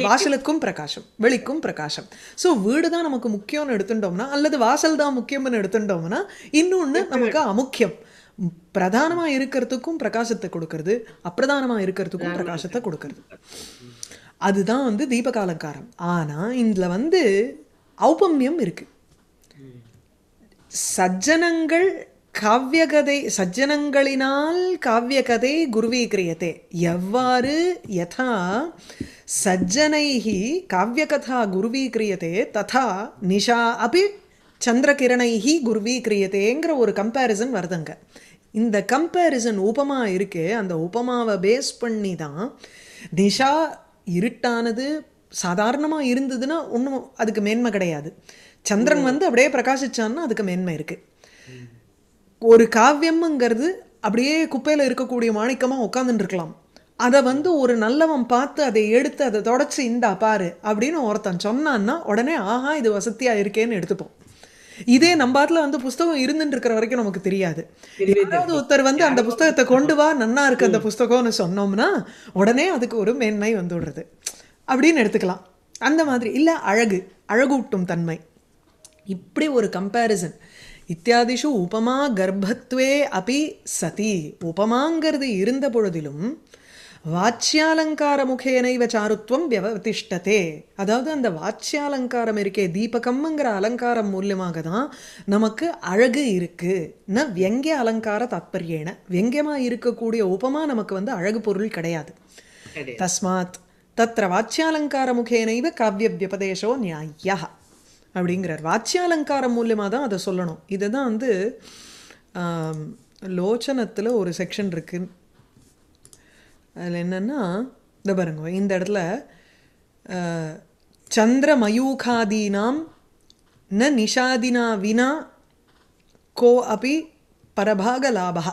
வாசலுக்கும் பிரகாசம் வெளிக்கும் பிரகாசம் ஸோ வீடு தான் நமக்கு முக்கியம்னு எடுத்துட்டோம்னா அல்லது வாசல் தான் முக்கியம்னு எடுத்துட்டோம்னா இன்னொன்று நமக்கு அமுக்கியம் பிரதானமாக இருக்கிறதுக்கும் பிரகாசத்தை கொடுக்கறது அப்பிரதானமாக இருக்கிறதுக்கும் பிரகாசத்தை கொடுக்கறது அதுதான் வந்து தீபக அலங்காரம் ஆனால் இதில் வந்து ஔபம்யம் இருக்குது சஜ்ஜனங்கள் காவியகதை சஜ்ஜனங்களினால் காவியகதை குருவீகிரியதே எவ்வாறு யதா சஜ்ஜனைஹி காவியகதா குருவீகிரியதே ததா நிஷா அப்படி சந்திரகிரணைஹி குருவீகிரியதேங்கிற ஒரு கம்பேரிசன் வருதுங்க இந்த கம்பேரிசன் உபமா இருக்கு அந்த உபமாவை பேஸ் பண்ணி தான் நிஷா இருட்டானது சாதாரணமாக இருந்ததுன்னா ஒன்றும் அதுக்கு மேன்மை கிடையாது சந்திரன் வந்து அப்படியே பிரகாசிச்சான்னா அதுக்கு மேன்மை இருக்குது ஒரு காவியம்ங்கிறது அப்படியே குப்பையில் இருக்கக்கூடிய மாணிக்கமாக உட்காந்துட்டுருக்கலாம் அதை வந்து ஒரு நல்லவன் பார்த்து அதை எடுத்து அதை தொடச்சி இந்தா பாரு அப்படின்னு ஒருத்தன் சொன்னான்னா உடனே ஆஹா இது வசதியாக இருக்கேன்னு எடுத்துப்போம் இதே நம்ம பாட்டில் வந்து புஸ்தகம் இருந்துட்டு இருக்கிற வரைக்கும் நமக்கு தெரியாது ஒருத்தர் வந்து அந்த புஸ்தகத்தை கொண்டு வா நன்னா இருக்கு அந்த புஸ்தகம்னு சொன்னோம்னா உடனே அதுக்கு ஒரு மேன்மை வந்து விடுறது அப்படின்னு எடுத்துக்கலாம் அந்த மாதிரி இல்லை அழகு அழகூட்டும் தன்மை இப்படி ஒரு கம்பேரிசன் இத்தியாதிஷு உபமா கர்ப்பத்வே அபி சதி உபமாங்கிறது இருந்த பொழுதிலும் வாச்சியாலங்கார முகேனைவ சாருத்வம் வியவதிஷ்டதே அதாவது அந்த வாச்சியாலங்காரம் இருக்கே தீபகம்ங்கிற அலங்காரம் மூலியமாக தான் நமக்கு அழகு இருக்கு ந வியங்கிய அலங்கார தாத்பரியேன வியங்கியமாக இருக்கக்கூடிய உபமா நமக்கு வந்து அழகு பொருள் கிடையாது தஸ்மாத் தத்திர வாச்சியாலங்கார முகேனைவ காவிய வியபதேசோ நியாயா அப்படிங்கிறார் வாட்சியாலங்காரம் மூலியமாக தான் அதை சொல்லணும் இதை தான் வந்து லோச்சனத்தில் ஒரு செக்ஷன் இருக்கு அதில் என்னென்னா இதை பாருங்க இந்த இடத்துல சந்திர மயூகாதீனாம் ந நிஷாதினா வினா கோ அப்படி பரபாக லாபகா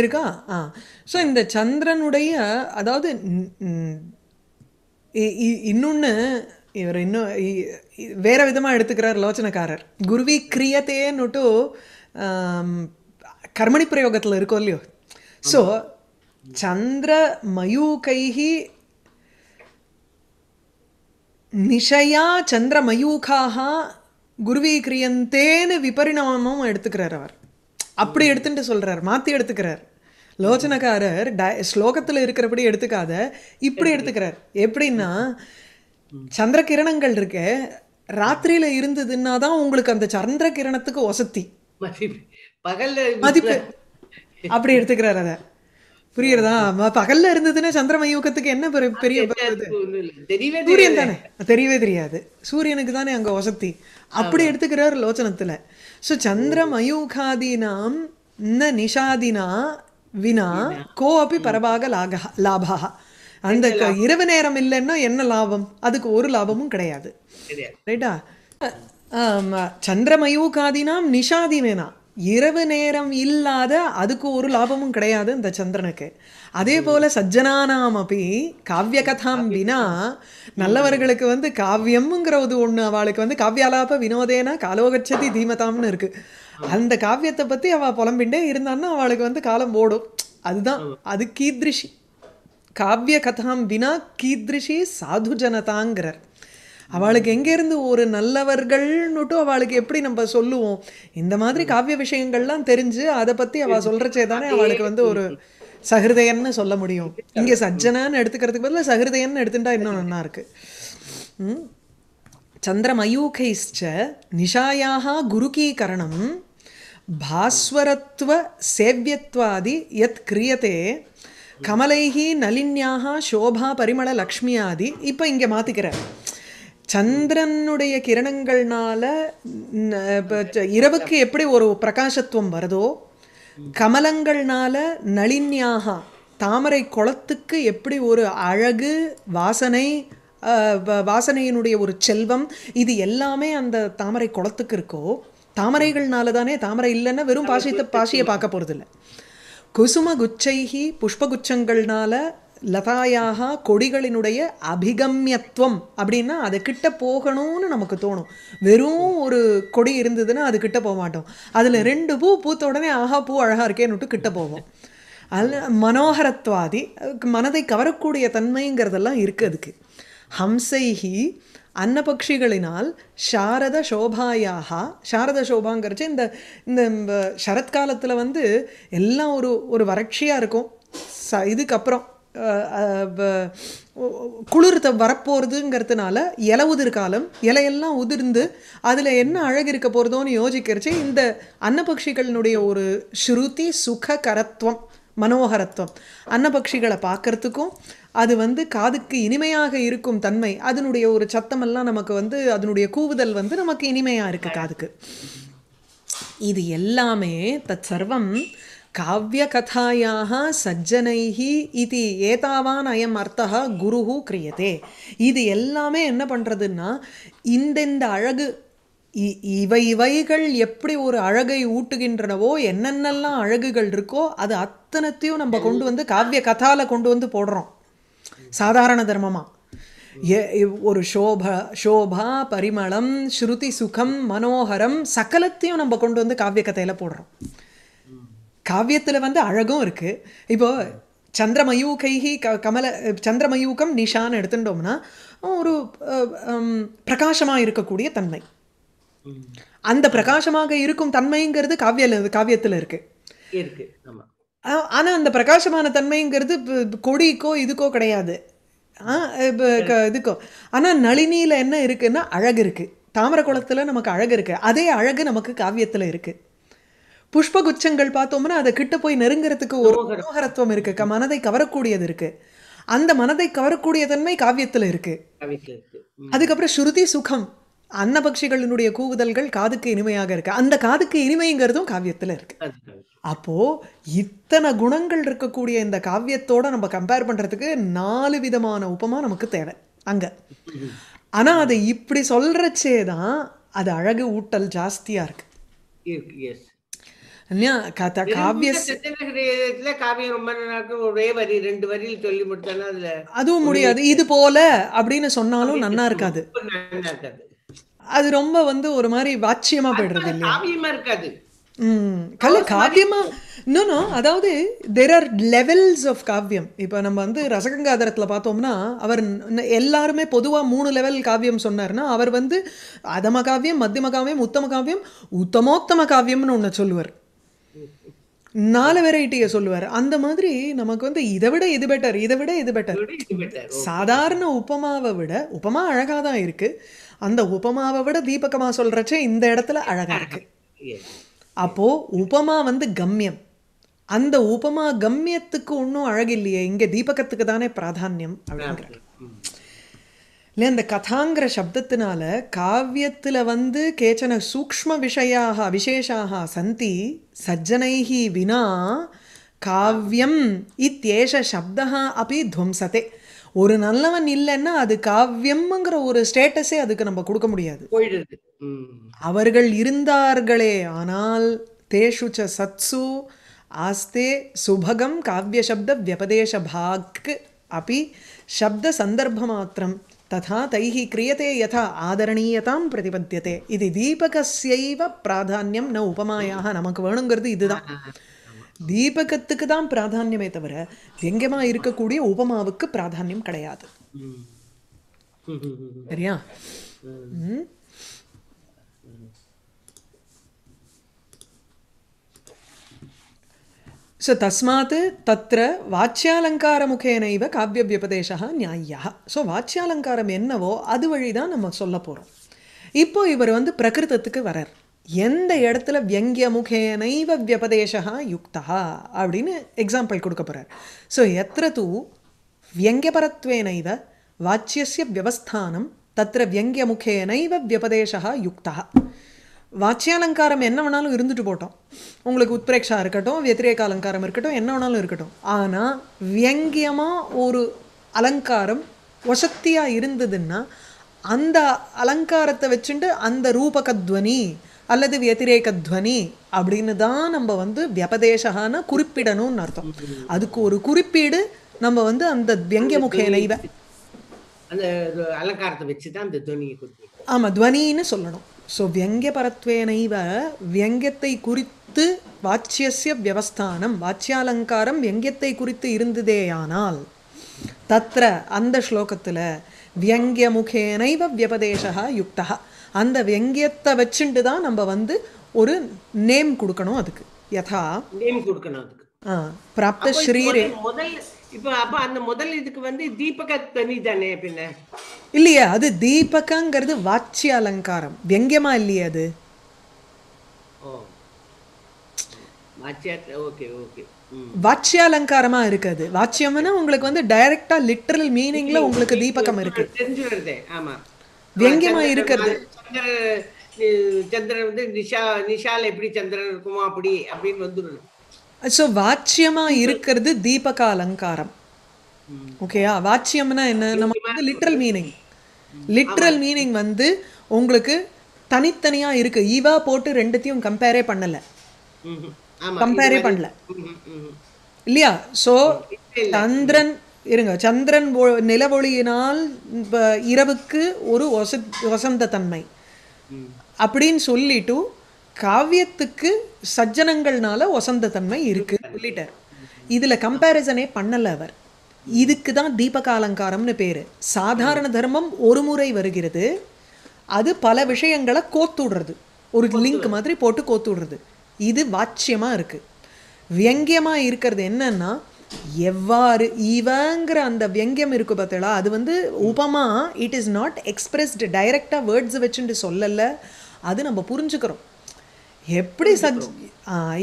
இருக்கா ஆ ஸோ இந்த சந்திரனுடைய அதாவது இன்னொன்று இவர் இன்னும் வேற விதமாக எடுத்துக்கிறார் லோச்சனக்காரர் குருவி கிரியத்தேன்னுட்டு கர்மணி பிரயோகத்தில் இருக்கும் இல்லையோ ஸோ சந்திர மயூகைஹி நிஷயா சந்திர மயூகாக குருவி கிரியந்தேன்னு விபரிணாமம் எடுத்துக்கிறார் அவர் அப்படி எடுத்துட்டு சொல்றார் மாத்தி எடுத்துக்கிறார் லோச்சனக்காரர் ஸ்லோகத்துல இருக்கிறபடி எடுத்துக்காத இப்படி எடுத்துக்கிறார் எப்படின்னா சந்திர கிரணங்கள் இருக்கு ராத்திரியில இருந்ததுன்னா தான் உங்களுக்கு அந்த சந்திர கிரணத்துக்கு வசதி மதிப்பு அப்படி எடுத்துக்கிறார் அதை புரியுறதா பகல்ல இருந்ததுன்னா சந்திரமயூகத்துக்கு என்ன பெரிய சூரியன் தானே தெரியவே தெரியாது சூரியனுக்கு தானே அங்க வசதி அப்படி எடுத்துக்கிறார் லோச்சனத்துல ஸோ சந்திரமயூகாதீனாம் ந நிஷாதினா வினா கோ அப்படி பரவாக லாக லாபா அந்த இரவு நேரம் இல்லைன்னா என்ன லாபம் அதுக்கு ஒரு லாபமும் கிடையாது ரைட்டா சந்திரமயூகாதீனாம் நிஷாதினேனா இரவு நேரம் இல்லாத அதுக்கு ஒரு லாபமும் கிடையாது இந்த சந்திரனுக்கு அதே போல் சஜ்ஜனானாம் அப்படி காவிய கதாம் வினா நல்லவர்களுக்கு வந்து காவியம்ங்கிற ஒரு ஒன்று அவளுக்கு வந்து காவியாலாப வினோதேனா காலோகச்சதி தீமதாம்னு இருக்குது அந்த காவியத்தை பற்றி அவள் புலம்பிண்டே இருந்தான்னா அவளுக்கு வந்து காலம் ஓடும் அதுதான் அது கீதிருஷி காவிய கதாம் வினா கீதிருஷி சாது ஜனதாங்கிறார் அவளுக்கு எங்கேருந்து ஒரு நல்லவர்கள்னுட்டும் அவளுக்கு எப்படி நம்ம சொல்லுவோம் இந்த மாதிரி காவிய விஷயங்கள்லாம் தெரிஞ்சு அதை பற்றி அவள் சொல்கிறச்சே தானே அவளுக்கு வந்து ஒரு சகிருதையன்னு சொல்ல முடியும் இங்கே சஜ்ஜனான்னு எடுத்துக்கிறதுக்கு பதிலாக சகிருதையன்னு எடுத்துட்டா இன்னும் நல்லா இருக்கு சந்திரமயூகைஷ்ச நிஷாயாக குருகீகரணம் பாஸ்வரத்துவ சேவியத்வாதி எத் கிரியத்தே கமலைஹி நலின்யாக சோபா பரிமள லக்ஷ்மியாதி இப்போ இங்கே மாற்றிக்கிறேன் சந்திரனுடைய கிரணங்கள்னால இரவுக்கு எப்படி ஒரு பிரகாசத்துவம் வருதோ கமலங்கள்னால நளினியாக தாமரை குளத்துக்கு எப்படி ஒரு அழகு வாசனை வாசனையினுடைய ஒரு செல்வம் இது எல்லாமே அந்த தாமரை குளத்துக்கு இருக்கோ தாமரைகள்னால தானே தாமரை இல்லைன்னா வெறும் பாசியத்தை பாசியை பார்க்க போகிறதில்ல குசும குச்சைகி புஷ்பகுச்சங்கள்னால லதாயாக கொடிகளினுடைய அபிகம்யத்துவம் அப்படின்னா அது கிட்ட போகணும்னு நமக்கு தோணும் வெறும் ஒரு கொடி இருந்ததுன்னா அது கிட்ட போக மாட்டோம் அதில் ரெண்டு பூ பூத்த உடனே ஆஹா பூ அழகாக இருக்கேன்னு கிட்ட போவோம் அதில் மனோகரத்வாதி மனதை கவரக்கூடிய தன்மைங்கிறதெல்லாம் இருக்குது அதுக்கு ஹம்சைஹி அன்னபக்ஷிகளினால் சாரத சோபாயாக சாரத சோபாங்கிறச்சு இந்த இந்த சரத்காலத்தில் வந்து எல்லாம் ஒரு ஒரு வறட்சியாக இருக்கும் ச இதுக்கப்புறம் குளிர்த்த வரப்போகிறதுங்கிறதுனால இலை உதிர் காலம் இலையெல்லாம் உதிர்ந்து அதில் என்ன அழகு இருக்க போகிறதோன்னு யோசிக்கிறச்சு இந்த அன்னபக்ஷிகளினுடைய ஒரு ஸ்ருதி சுக கரத்துவம் மனோகரத்துவம் அன்னபக்ஷிகளை பார்க்கறதுக்கும் அது வந்து காதுக்கு இனிமையாக இருக்கும் தன்மை அதனுடைய ஒரு சத்தமெல்லாம் நமக்கு வந்து அதனுடைய கூவுதல் வந்து நமக்கு இனிமையாக இருக்குது காதுக்கு இது எல்லாமே தற்சர்வம் சர்வம் काव्यकथायाः सज्जनैः இது ஏதாவான் அயம் அர்த்தா குருஹு கிரியதே இது எல்லாமே என்ன பண்ணுறதுன்னா இந்தெந்த அழகு இவை இவைகள் எப்படி ஒரு அழகை ஊட்டுகின்றனவோ என்னென்னலாம் அழகுகள் இருக்கோ அது அத்தனத்தையும் நம்ம கொண்டு வந்து காவிய கதால கொண்டு வந்து போடுறோம் சாதாரண தர்மமாக ஒரு சோபா சோபா பரிமளம் ஸ்ருதி சுகம் மனோகரம் சகலத்தையும் நம்ம கொண்டு வந்து காவிய கதையில் போடுறோம் காவியத்தில் வந்து அழகும் இருக்குது இப்போது சந்திரமயூகைஹி க கமல சந்திரமயூகம் நிஷான்னு எடுத்துட்டோம்னா ஒரு பிரகாசமாக இருக்கக்கூடிய தன்மை அந்த பிரகாசமாக இருக்கும் தன்மைங்கிறது காவியில் காவியத்தில் இருக்குது இருக்கு ஆனால் அந்த பிரகாசமான தன்மைங்கிறது கொடிக்கோ இதுக்கோ கிடையாது இதுக்கோ ஆனால் நளினியில் என்ன இருக்குன்னா அழகு இருக்குது தாமர குளத்தில் நமக்கு அழகு இருக்குது அதே அழகு நமக்கு காவியத்தில் இருக்குது புஷ்பகுச்சங்கள் பார்த்தோம்னா அதை கிட்ட போய் நெருங்கிறதுக்கு ஒரு மனோகரத்துவம் இருக்கு மனதை கவரக்கூடியது இருக்கு அந்த மனதை கவரக்கூடிய தன்மை காவியத்துல இருக்கு அதுக்கப்புறம் ஸ்ருதி சுகம் பக்ஷிகளினுடைய கூவுதல்கள் காதுக்கு இனிமையாக இருக்கு அந்த காதுக்கு இனிமைங்கிறதும் காவியத்துல இருக்கு அப்போ இத்தனை குணங்கள் இருக்கக்கூடிய இந்த காவியத்தோட நம்ம கம்பேர் பண்றதுக்கு நாலு விதமான உபமா நமக்கு தேவை அங்க ஆனா அதை இப்படி சொல்றச்சே தான் அது அழகு ஊட்டல் ஜாஸ்தியா இருக்கு கதை காவியம் ரொம்ப ஒரே வரி ரெண்டு வரியில் சொல்லி முடித்தாலும் அதுவும் முடியாது இது போல அப்படின்னு சொன்னாலும் நல்லா இருக்காது அது ரொம்ப வந்து ஒரு மாதிரி வாட்சியமா போயிடுறது இல்லையா காவியமா இருக்காது கல்ல காவியமா இன்னொன்னு அதாவது தெர் ஆர் லெவல்ஸ் ஆஃப் காவியம் இப்போ நம்ம வந்து ரசகங்காதரத்தில் பார்த்தோம்னா அவர் எல்லாருமே பொதுவாக மூணு லெவல் காவியம் சொன்னார்னா அவர் வந்து அதம காவியம் மத்தியம காவியம் உத்தம காவியம் உத்தமோத்தம காவியம்னு ஒன்று சொல்லுவார் நாலு வெரைட்டியை சொல்லுவார் அந்த மாதிரி நமக்கு வந்து இதை விட இது பெட்டர் இதை விட இது பெட்டர் சாதாரண உப்புமாவை விட உப்புமா அழகாக தான் இருக்கு அந்த உப்புமாவை விட தீபகமா சொல்றச்சே இந்த இடத்துல அழகா இருக்கு அப்போ உபமா வந்து கம்யம் அந்த உபமா கம்யத்துக்கு ஒன்றும் அழகில்லையே இங்க தீபகத்துக்கு தானே பிராதானியம் அப்படின்னு இல்லை அந்த கதாங்கிற சப்தத்தினால காவியத்தில் வந்து கேச்சன சூக்ம விஷயாக விசேஷாக சந்தி சஜ்ஜனைஹி வினா காவியம் இத்தேஷ சப்தா அப்படி துவம்சத்தை ஒரு நல்லவன் இல்லைன்னா அது காவியம்ங்கிற ஒரு ஸ்டேட்டஸே அதுக்கு நம்ம கொடுக்க முடியாது அவர்கள் இருந்தார்களே ஆனால் தேஷுச்ச சத்சு ஆஸ்தே சுபகம் காவிய சப்த வியபதேச பாக்கு அப்படி சப்த மாத்திரம் ததா தைஹி क्रियते यथा ஆதரணீயதாம் பிரதிபத்தியதே இது தீபகஸ்யைவ பிராதானியம் ந உபமாயாக நமக்கு வேணுங்கிறது இதுதான் தீபகத்துக்கு தான் பிராதானியமே தவிர எங்கேமா இருக்கக்கூடிய உபமாவுக்கு பிராதானியம் கிடையாது சரியா ஸோ தஸ்மாத் தத்திர வாச்சியாலங்காரமுகேனைவ காவியவியபதேசா நியாயா ஸோ வாச்சியாலங்காரம் என்னவோ அது வழி தான் நம்ம சொல்ல போகிறோம் இப்போ இவர் வந்து பிரகிருதத்துக்கு வரார் எந்த இடத்துல வியங்கிய முகேனைவ வியபதேசா யுக்தா அப்படின்னு எக்ஸாம்பிள் கொடுக்க போகிறார் ஸோ எத்திர தூ வியங்கியபரத்வேனைவ வாச்சியஸ்ய வியவஸ்தானம் தத்திர முகேனைவ வியபதேசா யுக்தா வாட்சியாலங்காரம் என்ன வேணாலும் இருந்துட்டு போட்டோம் உங்களுக்கு உத்ரேக்ஷா இருக்கட்டும் வெத்திரேக அலங்காரம் இருக்கட்டும் என்ன வேணாலும் இருக்கட்டும் ஆனால் வியங்கியமாக ஒரு அலங்காரம் வசத்தியாக இருந்ததுன்னா அந்த அலங்காரத்தை வச்சுட்டு அந்த ரூபகத்வனி அல்லது வத்திரேகத்வனி அப்படின்னு தான் நம்ம வந்து வியபதேசகான குறிப்பிடணும்னு அர்த்தம் அதுக்கு ஒரு குறிப்பீடு நம்ம வந்து அந்த வியங்கிய முகையில அந்த அலங்காரத்தை வச்சு தான் அந்த துவனியை ஆமாம் துவனின்னு சொல்லணும் ஸோ வியங்கபரத்வேனைவ வியங்கத்தை குறித்து வாச்சியசிய வியவஸ்தானம் வாச்சியாலங்காரம் வியங்கியத்தை குறித்து இருந்ததேயானால் தத்திர அந்த ஸ்லோகத்தில் வியங்கிய முகேனைவ வியபதேசா யுக்தா அந்த வியங்கியத்தை வச்சுட்டு தான் நம்ம வந்து ஒரு நேம் கொடுக்கணும் அதுக்கு யதா நேம் கொடுக்கணும் அதுக்கு பிராப்த ஸ்ரீரே இப்போ அப்ப அந்த முதல் இதுக்கு வந்து தீபக தனி தானே பின்ன இல்லையா அது தீபகங்கிறது வாட்சிய அலங்காரம் வியங்கியமா இல்லையா அது வாட்சிய அலங்காரமா இருக்குது வாட்சியம்னா உங்களுக்கு வந்து டைரக்டா லிட்டரல் மீனிங்ல உங்களுக்கு தீபகம் இருக்கு தெரிஞ்சு வருதே ஆமா வியங்கியமா இருக்கிறது சந்திரன் வந்து நிஷா நிஷால எப்படி சந்திரன் இருக்குமோ அப்படி அப்படின்னு வந்துடும் ஸோ வாட்சியமா இருக்கிறது தீபக அலங்காரம் ஓகேயா வாட்சியம்னா என்ன நமக்கு வந்து லிட்ரல் மீனிங் லிட்ரல் மீனிங் வந்து உங்களுக்கு தனித்தனியா இருக்கு ஈவா போட்டு ரெண்டுத்தையும் கம்பேரே பண்ணலை கம்பேரே பண்ணல இல்லையா ஸோ சந்திரன் இருங்க சந்திரன் நிலவொளியினால் இரவுக்கு ஒரு வசந்த ஒசந்த தன்மை அப்படின்னு சொல்லிட்டு காவியத்துக்கு சஜ்ஜனங்கள்னால வசந்த தன்மை இருக்கு சொல்லிட்டார் இதுல கம்பேரிசனே பண்ணலை அவர் இதுக்கு தான் தீபக அலங்காரம்னு பேர் சாதாரண தர்மம் ஒரு முறை வருகிறது அது பல விஷயங்களை கோத்துடுறது ஒரு லிங்க் மாதிரி போட்டு கோத்துடுறது இது வாட்சியமாக இருக்குது வியங்கியமாக இருக்கிறது என்னன்னா எவ்வாறு இவங்கிற அந்த வியங்கியம் இருக்கு பார்த்தீங்களா அது வந்து உபமா இட் இஸ் நாட் எக்ஸ்பிரஸ்டு டைரெக்டாக வேர்ட்ஸ் வச்சுட்டு சொல்லலை அது நம்ம புரிஞ்சுக்கிறோம் எப்படி சஜ்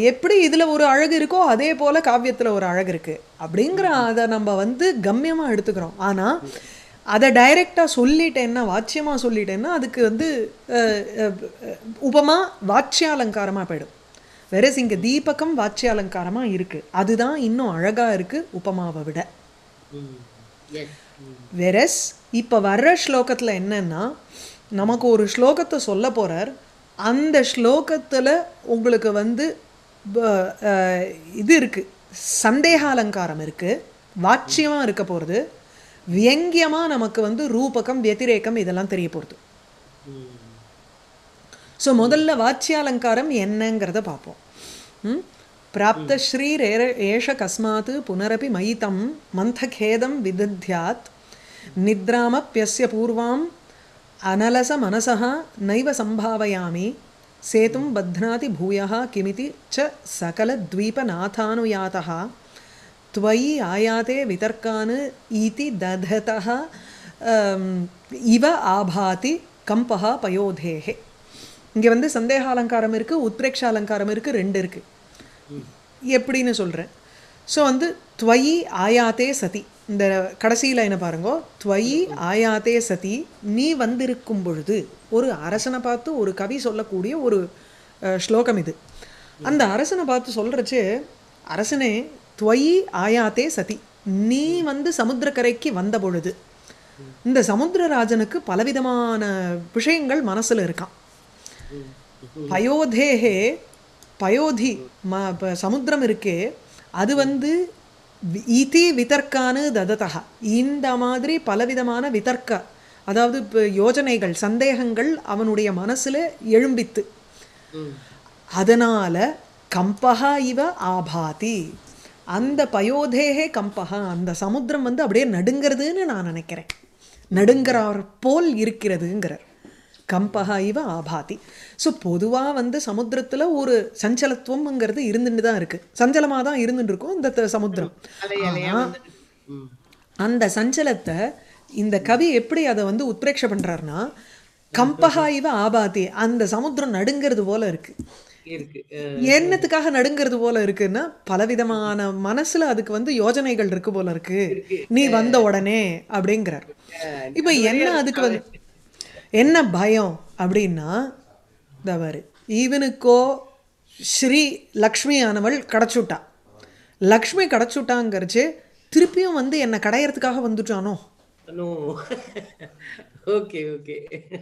எப்படி இதில் ஒரு அழகு இருக்கோ அதே போல் காவியத்தில் ஒரு அழகு இருக்குது அப்படிங்கிற அதை நம்ம வந்து கம்யமாக எடுத்துக்கிறோம் ஆனால் அதை டைரெக்டாக சொல்லிட்டேன்னா வாட்சியமாக சொல்லிட்டேன்னா அதுக்கு வந்து உபமா வாட்சியாலங்காரமாக போயிடும் வெரஸ் இங்கே தீபகம் வாட்சியாலங்காரமாக இருக்குது அதுதான் இன்னும் அழகாக இருக்குது உபமாவை விட வெரஸ் இப்போ வர்ற ஸ்லோகத்தில் என்னன்னா நமக்கு ஒரு ஸ்லோகத்தை சொல்ல போகிறார் அந்த ஸ்லோகத்தில் உங்களுக்கு வந்து இது இருக்குது சந்தேகாலங்காரம் இருக்குது வாட்சியமாக இருக்க போகிறது வியங்கியமாக நமக்கு வந்து ரூபகம் வத்திரேக்கம் இதெல்லாம் தெரிய போகிறது ஸோ முதல்ல வாட்சியாலங்காரம் என்னங்கிறத பார்ப்போம் பிராப்த ஸ்ரீ ரேர ஏஷ கஸ்மாத் புனரபி மயிதம் மந்தகேதம் விதத்தியாத் நித்ராமப்பியஸ்ய பூர்வாம் அனலச மனசா நைவ சம்பாவையாமி சேதும் பத்னாதி பூயா கிமிதி ச சகலத்வீபநாதானுயாத்தா துவயி आयाते விதர்க்கானு ஈதி ததா இவ ஆபாதி கம்பஹா பயோதேகே இங்கே வந்து சந்தேக அலங்காரம் இருக்குது உத்ரேக்ஷ அலங்காரம் இருக்குது ரெண்டு இருக்குது எப்படின்னு சொல்கிறேன் ஸோ வந்து துவயி ஆயாத்தே சதி இந்த கடைசியில் என்ன பாருங்கோ துவயி ஆயாதே சதி நீ வந்திருக்கும் பொழுது ஒரு அரசனை பார்த்து ஒரு கவி சொல்லக்கூடிய ஒரு ஸ்லோகம் இது அந்த அரசனை பார்த்து சொல்கிறச்சு அரசனே துவயி ஆயாத்தே சதி நீ வந்து சமுத்திரக்கரைக்கு வந்த பொழுது இந்த சமுத்திரராஜனுக்கு பலவிதமான விஷயங்கள் மனசில் இருக்கான் பயோதேகே பயோதி ம சமுத்திரம் இருக்கே அது வந்து ஈதி விதர்க்கானு தததா இந்த மாதிரி பலவிதமான விதர்க்க அதாவது இப்போ யோஜனைகள் சந்தேகங்கள் அவனுடைய மனசில் எழும்பித்து அதனால் கம்பகா இவ ஆபாதி அந்த பயோதேகே கம்பகா அந்த சமுத்திரம் வந்து அப்படியே நடுங்கிறதுன்னு நான் நினைக்கிறேன் நடுங்கிறார் போல் இருக்கிறதுங்கிறார் கம்பகா இவ ஆபாதி ஸோ பொதுவாக வந்து சமுத்திரத்தில் ஒரு சஞ்சலத்துவம்ங்கிறது இருந்துட்டு தான் இருக்குது சஞ்சலமாக தான் இருந்துட்டு இருக்கும் இந்த சமுத்திரம் அந்த சஞ்சலத்தை இந்த கவி எப்படி அதை வந்து உத்ரேட்ச பண்ணுறாருன்னா கம்பஹா இவ ஆபாதி அந்த சமுத்திரம் நடுங்கிறது போல இருக்கு என்னத்துக்காக நடுங்கிறது போல இருக்குன்னா பலவிதமான மனசுல அதுக்கு வந்து யோஜனைகள் இருக்கு போல இருக்கு நீ வந்த உடனே அப்படிங்கிறார் இப்ப என்ன அதுக்கு வந்து என்ன பயம் அப்படின்னா தவறு ஈவனுக்கோ ஸ்ரீ லக்ஷ்மி ஆனவள் கடைச்சுட்டா லக்ஷ்மி கடைச்சுட்டாங்கிறச்சு திருப்பியும் வந்து என்னை கடையிறதுக்காக வந்துட்டானோ ஓகே ஓகே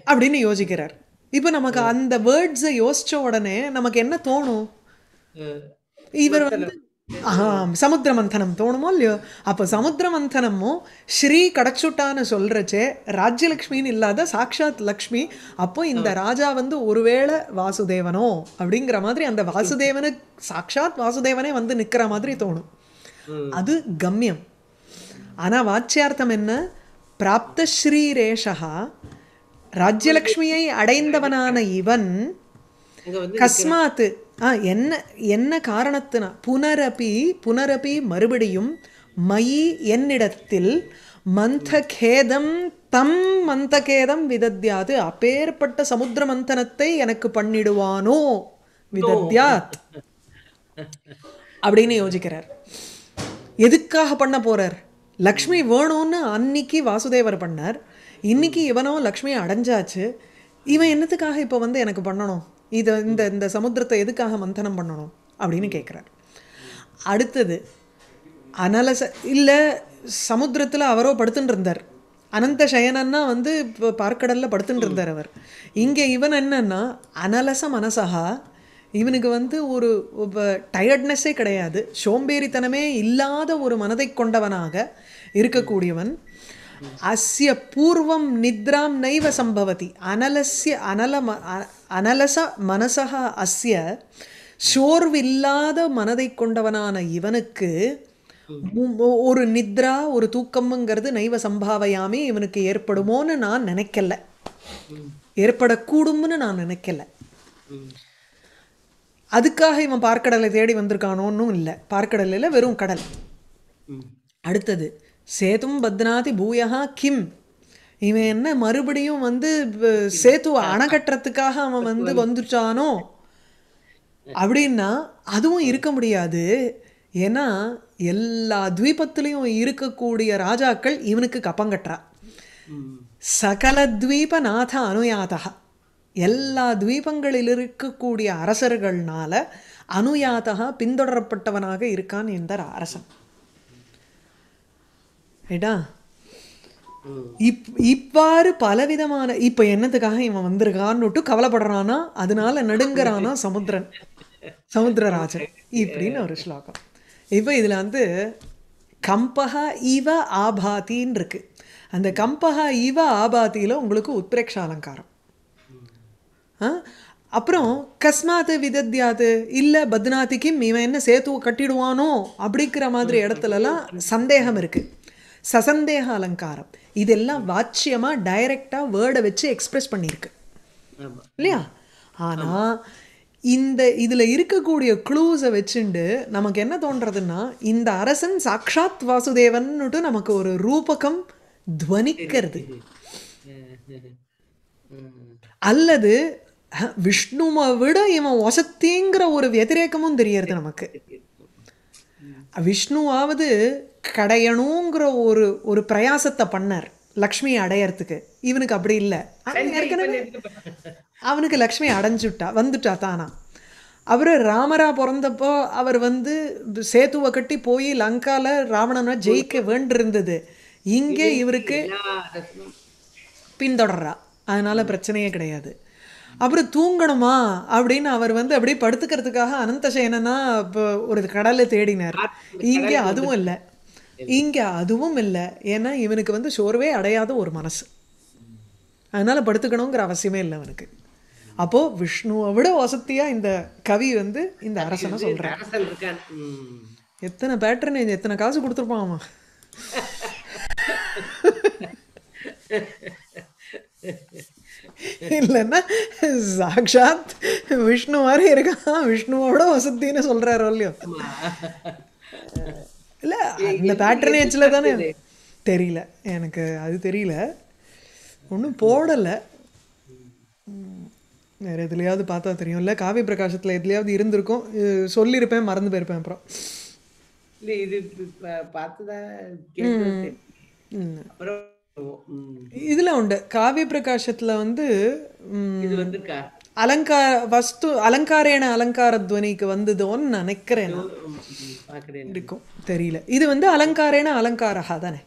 அப்படின்னு யோசிக்கிறார் இப்போ நமக்கு அந்த வேர்ட்ஸை யோசிச்ச உடனே நமக்கு என்ன தோணும் இவர் வந்து சமுத்திர மந்தனம் தோணுமோ இல்லையோ அப்போ சமுத்திர மந்தனமும் ஸ்ரீ கடச்சுட்டான்னு சொல்கிறச்சே ராஜ்யலக்ஷ்மின்னு இல்லாத சாக்ஷாத் லக்ஷ்மி அப்போ இந்த ராஜா வந்து ஒருவேளை வாசுதேவனோ அப்படிங்கிற மாதிரி அந்த வாசுதேவனு சாக்ஷாத் வாசுதேவனே வந்து நிற்கிற மாதிரி தோணும் அது கம்யம் ஆனால் வாச்சியார்த்தம் என்ன பிராப்த ஸ்ரீ ரேஷா ராஜ்யலக்ஷ்மியை அடைந்தவனான இவன் கஸ்மாத்து ஆ என்ன என்ன காரணத்தினா புனரபி புனரபி மறுபடியும் மயி என்னிடத்தில் மந்தகேதம் தம் மந்தகேதம் விதத்யாது அப்பேற்பட்ட சமுத்திர மந்தனத்தை எனக்கு பண்ணிடுவானோ விதத்தியாத் அப்படின்னு யோசிக்கிறார் எதுக்காக பண்ண போறார் லக்ஷ்மி வேணும்னு அன்னைக்கு வாசுதேவர் பண்ணார் இன்னைக்கு இவனோ லக்ஷ்மி அடைஞ்சாச்சு இவன் என்னத்துக்காக இப்போ வந்து எனக்கு பண்ணணும் இதை இந்த இந்த சமுத்திரத்தை எதுக்காக மந்தனம் பண்ணணும் அப்படின்னு கேட்குறார் அடுத்தது அனலச இல்லை சமுத்திரத்தில் அவரோ படுத்துட்டு இருந்தார் அனந்த சயனன்னா வந்து இப்போ பார்க்கடலில் படுத்துட்டு இருந்தார் அவர் இங்கே இவன் என்னன்னா அனலச மனசகா இவனுக்கு வந்து ஒரு டயர்ட்னஸ்ஸே கிடையாது சோம்பேறித்தனமே இல்லாத ஒரு மனதை கொண்டவனாக இருக்கக்கூடியவன் அஸ்ய பூர்வம் நித்ராம் நைவ சம்பவதி அனலசிய அனல அனலச மனசக அஸ்ய சோர்வில்லாத மனதை கொண்டவனான இவனுக்கு ஒரு நித்ரா ஒரு தூக்கம்ங்கிறது நைவ சம்பாவையாமே இவனுக்கு ஏற்படுமோன்னு நான் நினைக்கல ஏற்படக்கூடும்னு நான் நினைக்கல அதுக்காக இவன் பார்க்கடலை தேடி வந்திருக்கானோன்னும் இல்லை பார்க்கடலில் வெறும் கடல் அடுத்தது சேதும் பத்னாதி பூயகா கிம் இவன் என்ன மறுபடியும் வந்து சேத்து அணகட்டுறதுக்காக அவன் வந்து வந்துட்டானோ அப்படின்னா அதுவும் இருக்க முடியாது ஏன்னா எல்லா துவீபத்திலையும் இருக்கக்கூடிய ராஜாக்கள் இவனுக்கு கப்பங்கட்டுறா சகல துவீப நாத அனுயாதகா எல்லா துவீபங்களில் இருக்கக்கூடிய அரசர்கள்னால அனுயாதகா பின்தொடரப்பட்டவனாக இருக்கான் என்ற அரசன் ரைட்டா இப் இவ்வாறு பலவிதமான இப்ப என்னத்துக்காக இவன் வந்திருக்கான்னுட்டு கவலைப்படுறானா அதனால நடுங்கிறானா சமுத்திரன் சமுத்திரராஜன் இப்படின்னு ஒரு ஸ்லோகம் இப்ப இதுல வந்து கம்பகா இவ ஆபாத்தின்னு இருக்கு அந்த கம்பகா இவ ஆபாத்தியில உங்களுக்கு உத்ரேக்ஷ அலங்காரம் அப்புறம் கஸ்மாத்து விதத்தியாது இல்லை பத்னாதிக்கும் இவன் என்ன சேத்துவ கட்டிடுவானோ அப்படிங்கிற மாதிரி இடத்துலலாம் சந்தேகம் இருக்குது சசந்தேக அலங்காரம் இதெல்லாம் வாட்சியமாக டைரெக்டாக வேர்டை வச்சு எக்ஸ்பிரஸ் பண்ணியிருக்கு இல்லையா ஆனால் இந்த இதில் இருக்கக்கூடிய க்ளூஸை வச்சுண்டு நமக்கு என்ன தோன்றதுன்னா இந்த அரசன் சாக்ஷாத் வாசுதேவன்னுட்டு நமக்கு ஒரு ரூபகம் துவனிக்கிறது அல்லது விஷ்ணுவை விட இவன் ஒசத்திங்கிற ஒரு வத்திரேகமும் தெரியறது நமக்கு விஷ்ணுவாவது கடையணுங்கிற ஒரு ஒரு பிரயாசத்தை பண்ணார் லக்ஷ்மியை அடையறதுக்கு இவனுக்கு அப்படி இல்லை ஏற்கனவே அவனுக்கு லக்ஷ்மி அடைஞ்சுட்டா வந்துட்டா தானா அவர் ராமரா பிறந்தப்போ அவர் வந்து சேத்துவை கட்டி போய் லங்கால ராவணனை ஜெயிக்க வேண்டியிருந்தது இங்கே இவருக்கு பின்தொடர்றா அதனால பிரச்சனையே கிடையாது அப்புறம் தூங்கணுமா அப்படின்னு அவர் வந்து அப்படியே படுத்துக்கிறதுக்காக அனந்தசேனனா இப்போ ஒரு கடலை தேடினார் இங்கே அதுவும் இல்லை இங்கே அதுவும் இல்லை ஏன்னா இவனுக்கு வந்து சோர்வே அடையாத ஒரு மனசு அதனால் படுத்துக்கணுங்கிற அவசியமே இல்லை அவனுக்கு அப்போது விஷ்ணுவை விட வசதியாக இந்த கவி வந்து இந்த அரசனை சொல்கிறான் எத்தனை பேட்டர்ன் எத்தனை காசு கொடுத்துருப்பான் அவன் இல்லைன்னா சாக்ஷாத் விஷ்ணு மாதிரி இருக்கான் விஷ்ணுவோட வசத்தின்னு சொல்கிறாரோ இல்லையோ இல்ல இந்த ஏஜ்ல தானே தெரியல எனக்கு அது தெரியல ஒன்றும் போடலை வேற எதுலையாவது பார்த்தா தெரியும் இல்லை காவி பிரகாசத்தில் எதுலையாவது இருந்திருக்கும் சொல்லியிருப்பேன் மறந்து போயிருப்பேன் அப்புறம் இது பார்த்ததா அப்புறம் இதுல உண்டு காவிய பிரகாசத்துல வந்து அலங்கார வஸ்து அலங்காரேன அலங்கார துவனிக்கு வந்ததோன்னு நினைக்கிறேன் இருக்கும் தெரியல இது வந்து அலங்காரேன அலங்காரா தானே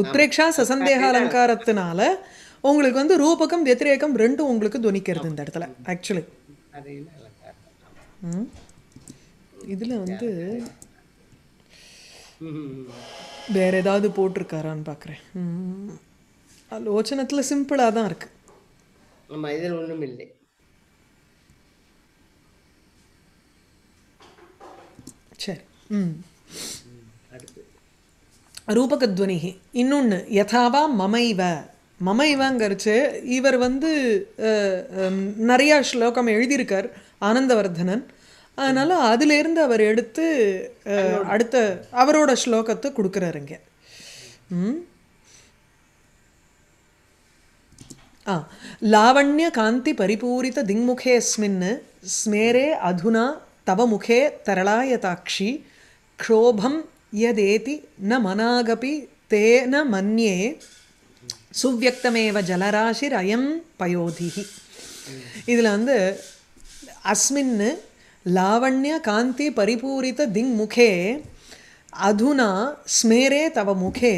உத்ரேக்ஷா சசந்தேக அலங்காரத்தினால உங்களுக்கு வந்து ரூபகம் வெத்திரேகம் ரெண்டும் உங்களுக்கு துணிக்கிறது இந்த இடத்துல ஆக்சுவலி இதுல வந்து வேற ஏதாவது போட்டிருக்காரான்னு பாக்குறேன் ஆலோசனத்துல சிம்பிளா தான் இருக்கு இல்லை சரி ரூபகத்வனிகி இன்னொன்று யதாவா மமைவ மமைவங்கிறச்சு இவர் வந்து நிறையா ஸ்லோகம் எழுதியிருக்கார் ஆனந்தவர்தனன் அதனால் அதிலேருந்து அவர் எடுத்து அடுத்த அவரோட ஸ்லோகத்தை கொடுக்குறாரு இங்கே ஆ லாவண்ய காந்தி பரிபூரித திங்முகேஸ்மின்னு ஸ்மேரே அதுனா தவ முகே தரளாயதாட்சி க்ஷோபம் யதேதி ந மனாகபி தேன மன்யே சுவியக்தமேவ ஜலராசிர் அயம் பயோதிகி இதில் வந்து அஸ்மின்னு லாவண்ய காந்தி பரிபூரித முகே அதுனா ஸ்மேரே தவ முகே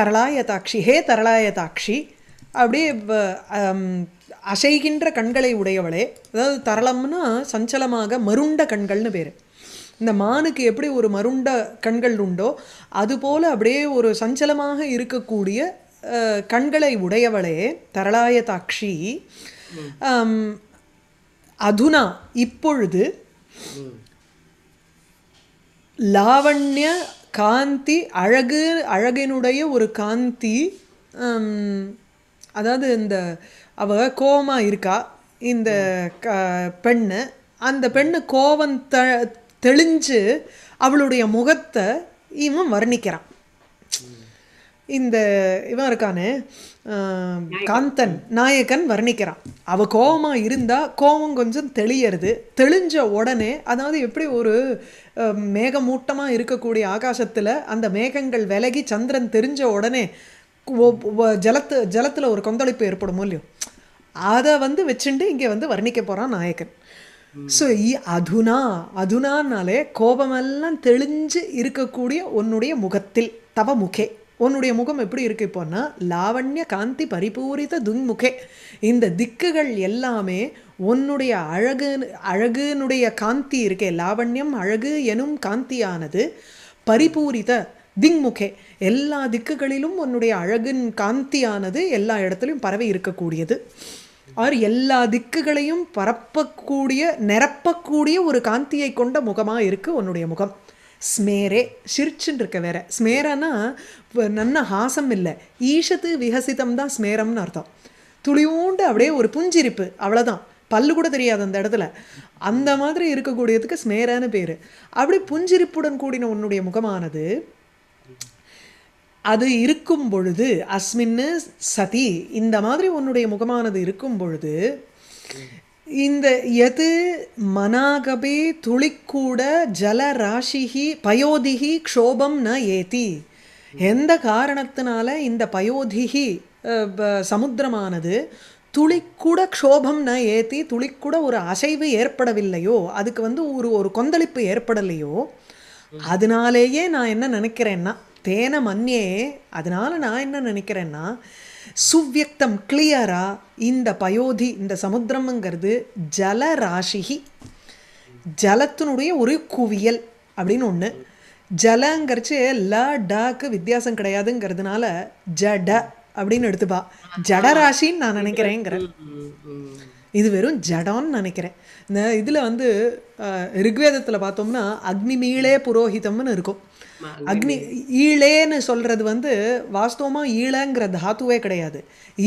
தரளாயதாட்சி ஹே தரளாயதாட்சி அப்படி அசைகின்ற கண்களை உடையவளே அதாவது தரளம்னா சஞ்சலமாக மருண்ட கண்கள்னு பேர் இந்த மானுக்கு எப்படி ஒரு மருண்ட கண்கள் உண்டோ அதுபோல் அப்படியே ஒரு சஞ்சலமாக இருக்கக்கூடிய கண்களை உடையவளே தரளாய தாட்சி அதுனா இப்பொழுது லாவண்ய காந்தி அழகு அழகினுடைய ஒரு காந்தி அதாவது இந்த அவ கோமா இருக்கா இந்த பெண்ணு அந்த பெண்ணு கோவம் த தெளிஞ்சு அவளுடைய முகத்தை இவன் வர்ணிக்கிறான் இந்த இவன் இருக்கானே காந்தன் நாயகன் வர்ணிக்கிறான் அவள் கோபமாக இருந்தால் கோபம் கொஞ்சம் தெளியறது தெளிஞ்ச உடனே அதாவது எப்படி ஒரு மேகமூட்டமாக இருக்கக்கூடிய ஆகாசத்தில் அந்த மேகங்கள் விலகி சந்திரன் தெரிஞ்ச உடனே ஜலத்து ஜலத்தில் ஒரு கொந்தளிப்பு ஏற்படும் இல்லையோ அதை வந்து வச்சுட்டு இங்கே வந்து வர்ணிக்க போகிறான் நாயக்கன் ஸோ ஈ அதுனா அதுனானாலே கோபமெல்லாம் தெளிஞ்சு இருக்கக்கூடிய உன்னுடைய முகத்தில் தவ முகே உன்னுடைய முகம் எப்படி இருக்கு இப்போன்னா லாவண்ய காந்தி பரிபூரித துன்முகே இந்த திக்குகள் எல்லாமே உன்னுடைய அழகு அழகுனுடைய காந்தி இருக்கே லாவண்யம் அழகு எனும் காந்தியானது பரிபூரித திங்முகே எல்லா திக்குகளிலும் உன்னுடைய அழகின் காந்தியானது எல்லா இடத்துலையும் பரவி இருக்கக்கூடியது அவர் எல்லா திக்குகளையும் பரப்பக்கூடிய நிரப்பக்கூடிய ஒரு காந்தியை கொண்ட முகமாக இருக்குது உன்னுடைய முகம் ஸ்மேரே சிரிச்சுன்னு இருக்க வேற ஸ்மேரனா நன்ன ஹாசம் இல்லை ஈஷத்து விகசிதம் தான் ஸ்மேரம்னு அர்த்தம் துளியூண்டு அப்படியே ஒரு புஞ்சிரிப்பு அவ்வளோதான் பல்லு கூட தெரியாது அந்த இடத்துல அந்த மாதிரி இருக்கக்கூடியதுக்கு ஸ்மேரான பேர் அப்படி புஞ்சிரிப்புடன் கூடின உன்னுடைய முகமானது அது இருக்கும் பொழுது அஸ்மின்னு சதி இந்த மாதிரி உன்னுடைய முகமானது இருக்கும் பொழுது இந்த எது மனாகபே துளிக்கூட ஜல ராசிகி பயோதிகி க்ஷோபம் ந ஏத்தி எந்த காரணத்தினால இந்த பயோதிகி சமுத்திரமானது துளிக்கூட க்ஷோபம் ந ஏத்தி துளிக்கூட ஒரு அசைவு ஏற்படவில்லையோ அதுக்கு வந்து ஒரு ஒரு கொந்தளிப்பு ஏற்படலையோ அதனாலேயே நான் என்ன நினைக்கிறேன்னா தேன மன்யே அதனால் நான் என்ன நினைக்கிறேன்னா சுவியக்தம் கிளியராக இந்த பயோதி இந்த சமுத்திரம்ங்கிறது ஜலராசிகி ஜலத்தினுடைய ஒரு குவியல் அப்படின்னு ஒன்று ஜலங்கிறச்சு ல டாக்கு வித்தியாசம் கிடையாதுங்கிறதுனால ஜட அப்படின்னு எடுத்துப்பா ஜடராசின்னு நான் நினைக்கிறேங்கிறேன் இது வெறும் ஜடோன்னு நினைக்கிறேன் இந்த இதில் வந்து ரிக்வேதத்தில் பார்த்தோம்னா அக்னி மீளே புரோஹிதம்னு இருக்கும் அக்னி ஈழேன்னு சொல்கிறது வந்து வாஸ்தவமாக ஈழங்கிற தாத்துவே கிடையாது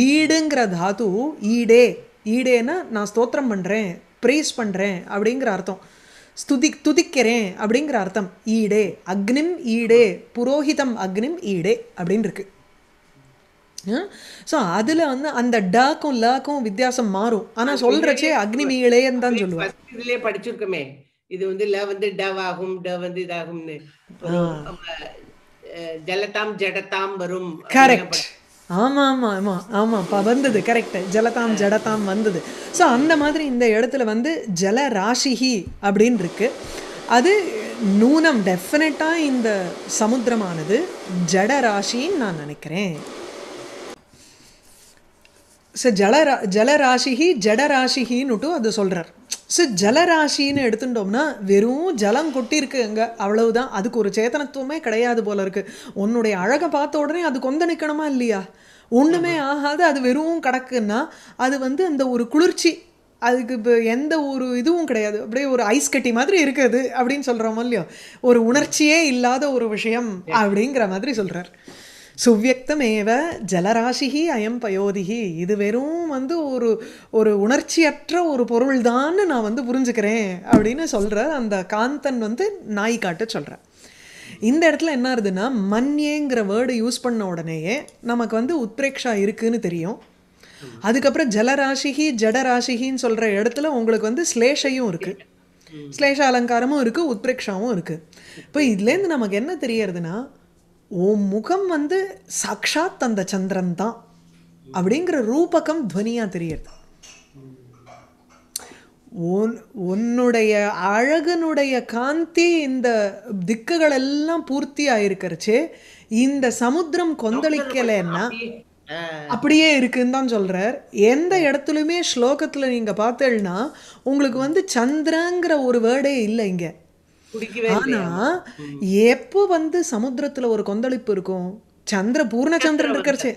ஈடுங்கிற தாத்து ஈடே ஈடேன்னா நான் ஸ்தோத்திரம் பண்ணுறேன் ப்ரேஸ் பண்ணுறேன் அப்படிங்கிற அர்த்தம் ஸ்துதி துதிக்கிறேன் அப்படிங்கிற அர்த்தம் ஈடே அக்னிம் ஈடே புரோஹிதம் அக்னிம் ஈடே அப்படின்னு இருக்குது ஸோ அதில் வந்து அந்த டாக்கும் லாக்கும் வித்தியாசம் மாறும் ஆனால் சொல்கிறச்சே மீளேன்னு தான் சொல்லுவேன் இதுலேயே படிச்சிருக்கோமே இது வந்து ல வந்து டவ் ஆகும் ட வந்து இதாகும்னு ஜலதாம் ஜடதாம் வரும் கரெக்ட் ஆமாம் ஆமாம் ஆமாம் ஆமாம்ப்பா வந்தது கரெக்டு ஜலதாம் ஜடதாம் வந்தது ஸோ அந்த மாதிரி இந்த இடத்துல வந்து ஜல ராசிஹி அப்படின்னு இருக்கு அது நூனம் டெஃபினட்டாக இந்த சமுத்திரமானது ஜட ராசின்னு நான் நினைக்கிறேன் ஸோ ஜலரா ஜலராசிகி ஜடராசிகின்னுட்டு அது சொல்கிறார் ஸோ ஜலராசின்னு எடுத்துட்டோம்னா வெறும் ஜலம் கொட்டியிருக்கு அங்கே அவ்வளவுதான் அதுக்கு ஒரு சேத்தனத்துவமே கிடையாது போல இருக்குது உன்னுடைய அழகை பார்த்த உடனே அது கொந்த நிற்கணுமா இல்லையா ஒன்றுமே ஆகாது அது வெறும் கிடக்குன்னா அது வந்து அந்த ஒரு குளிர்ச்சி அதுக்கு இப்போ எந்த ஒரு இதுவும் கிடையாது அப்படியே ஒரு ஐஸ் கட்டி மாதிரி இருக்குது அப்படின்னு சொல்கிறோமோ இல்லையோ ஒரு உணர்ச்சியே இல்லாத ஒரு விஷயம் அப்படிங்கிற மாதிரி சொல்கிறார் சுவ்யக்தமேவ ஜலராசிகி அயம் பயோதிகி இது வெறும் வந்து ஒரு ஒரு உணர்ச்சியற்ற ஒரு பொருள் தான் நான் வந்து புரிஞ்சுக்கிறேன் அப்படின்னு சொல்கிற அந்த காந்தன் வந்து நாய் காட்ட சொல்கிறேன் இந்த இடத்துல என்ன ஆகுதுன்னா மண்யேங்கிற வேர்டு யூஸ் பண்ண உடனேயே நமக்கு வந்து உத்ரேக்ஷா இருக்குதுன்னு தெரியும் அதுக்கப்புறம் ஜலராசிகி ஜடராசிகின்னு சொல்கிற இடத்துல உங்களுக்கு வந்து ஸ்லேஷையும் இருக்குது ஸ்லேஷ அலங்காரமும் இருக்குது உத்ரேக்ஷாவும் இருக்குது இப்போ இதுலேருந்து நமக்கு என்ன தெரியறதுன்னா உன் முகம் வந்து சாக்ஷாத் அந்த சந்திரன் தான் அப்படிங்கிற ரூபகம் துவனியாக தெரியுது உன் உன்னுடைய அழகனுடைய காந்தி இந்த திக்குகள் எல்லாம் பூர்த்தி ஆயிருக்கிறச்சு இந்த சமுத்திரம் கொந்தளிக்கலைன்னா அப்படியே இருக்குன்னு தான் சொல்கிறார் எந்த இடத்துலையுமே ஸ்லோகத்தில் நீங்கள் பார்த்தேன்னா உங்களுக்கு வந்து சந்திரங்கிற ஒரு வேர்டே இல்லை இங்கே ஆனா எப்போ வந்து சமுத்திரத்துல ஒரு கொந்தளிப்பு இருக்கும் சந்திர பூர்ணச்சந்திரன் இருக்கிறச்சே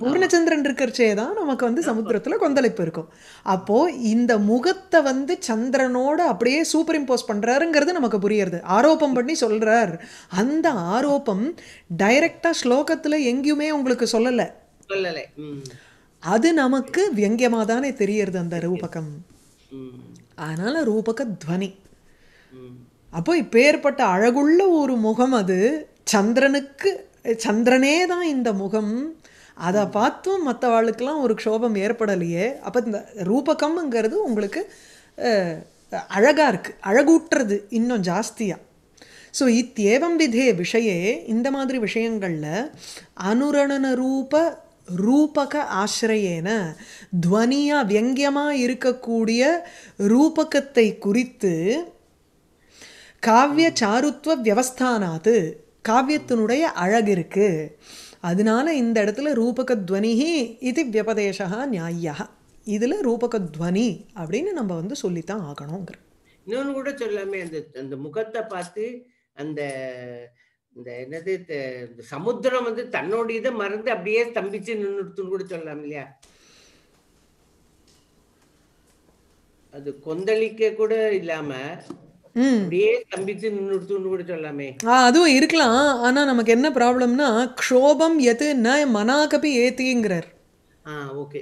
பூர்ணச்சந்திரன் இருக்கிறச்சே தான் நமக்கு வந்து சமுத்திரத்துல கொந்தளிப்பு இருக்கும் அப்போ இந்த முகத்தை வந்து சந்திரனோட அப்படியே சூப்பர் இம்போஸ் பண்றாருங்கிறது நமக்கு புரியுறது ஆரோப்பம் பண்ணி சொல்றார் அந்த ஆரோப்பம் டைரக்டா ஸ்லோகத்துல எங்கேயுமே உங்களுக்கு சொல்லல அது நமக்கு வியங்கியமாக தானே தெரியறது அந்த ரூபகம் அதனால ரூபக துவனி அப்போ இப்பேற்பட்ட அழகுள்ள ஒரு முகம் அது சந்திரனுக்கு சந்திரனே தான் இந்த முகம் அதை பார்த்தும் மற்றவாளுக்கெல்லாம் ஒரு க்ஷோபம் ஏற்படலையே அப்போ இந்த ரூபகம்ங்கிறது உங்களுக்கு அழகாக இருக்குது அழகூட்டுறது இன்னும் ஜாஸ்தியாக ஸோ இத்தேவம் விதே விஷயே இந்த மாதிரி விஷயங்களில் அனுரணன ரூப ரூபக ஆசிரியன துவனியாக வியங்கியமாக இருக்கக்கூடிய ரூபகத்தை குறித்து காவிய சாருத்துவ வியவஸ்தானாது காவியத்தினுடைய அழகு இருக்குது அதனால இந்த இடத்துல ரூபக துவனிஹி இது வியபதேசா நியாயா இதில் துவனி அப்படின்னு நம்ம வந்து சொல்லித்தான் ஆகணுங்கிற இன்னொன்று கூட சொல்லாமே அந்த அந்த முகத்தை பார்த்து அந்த இந்த என்னது இந்த சமுத்திரம் வந்து தன்னோட இதை மறந்து அப்படியே ஸ்தம்பிச்சு நின்றுத்துன்னு கூட சொல்லலாம் இல்லையா அது கொந்தளிக்க கூட இல்லாம அப்படியே ஸ்தம்பித்து நின்று விட்டு எல்லாமே அதுவும் இருக்கலாம் ஆனா நமக்கு என்ன ப்ராப்ளம்னா க்ஷோபம் எது ந மனாகபி ஏத்திங்கிறார் ஆ ஓகே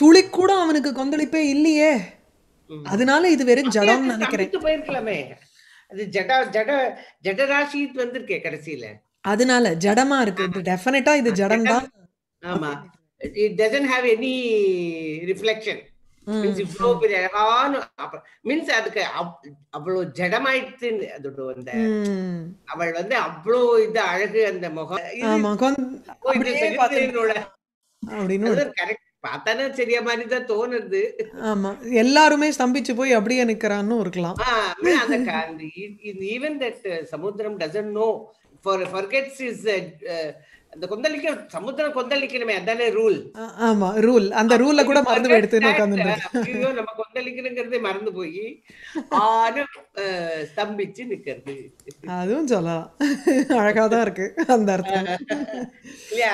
துளி கூட அவனுக்கு கொந்தளிப்பே இல்லையே அதனால இது வெறும் ஜடம் நினைக்கிறேன் போயிருக்கலாமே அது ஜட ஜட ஜடராசி வந்திருக்கே கடைசியில அதனால ஜடமா இருக்கு டெஃபினட்டா இது ஜடம் தான் ஆமா it doesn't have any reflection means mm-hmm. இவ்வளவு பெரிய அழகான மீன்ஸ் அதுக்கு அவ்வளவு ஜடமாயிடுச்சு அதோட அந்த mm. அவள் வந்து அவ்வளவு இது அழகு அந்த முகம் கரெக்ட் பார்த்தானே சரியா மாதிரி தான் தோணுது ஆமா எல்லாருமே ஸ்தம்பிச்சு போய் அப்படியே நிக்கிறான்னு இருக்கலாம் ஈவன் தட் சமுத்திரம் doesn't know for forgets is அந்த கொந்தளிக்க சமுத்திரம் கொந்தளிக்கணுமே அதானே ரூல் ஆமா ரூல் அந்த ரூல்ல கூட மறந்து எடுத்துன்னு உட்கார்ந்து நம்ம கொந்தளிக்கணுங்கிறதே மறந்து போய் ஆனும் ஸ்தம்பிச்சு நிக்கிறது அதுவும் சொல்லலாம் அழகாதான் இருக்கு அந்த அர்த்தம் இல்லையா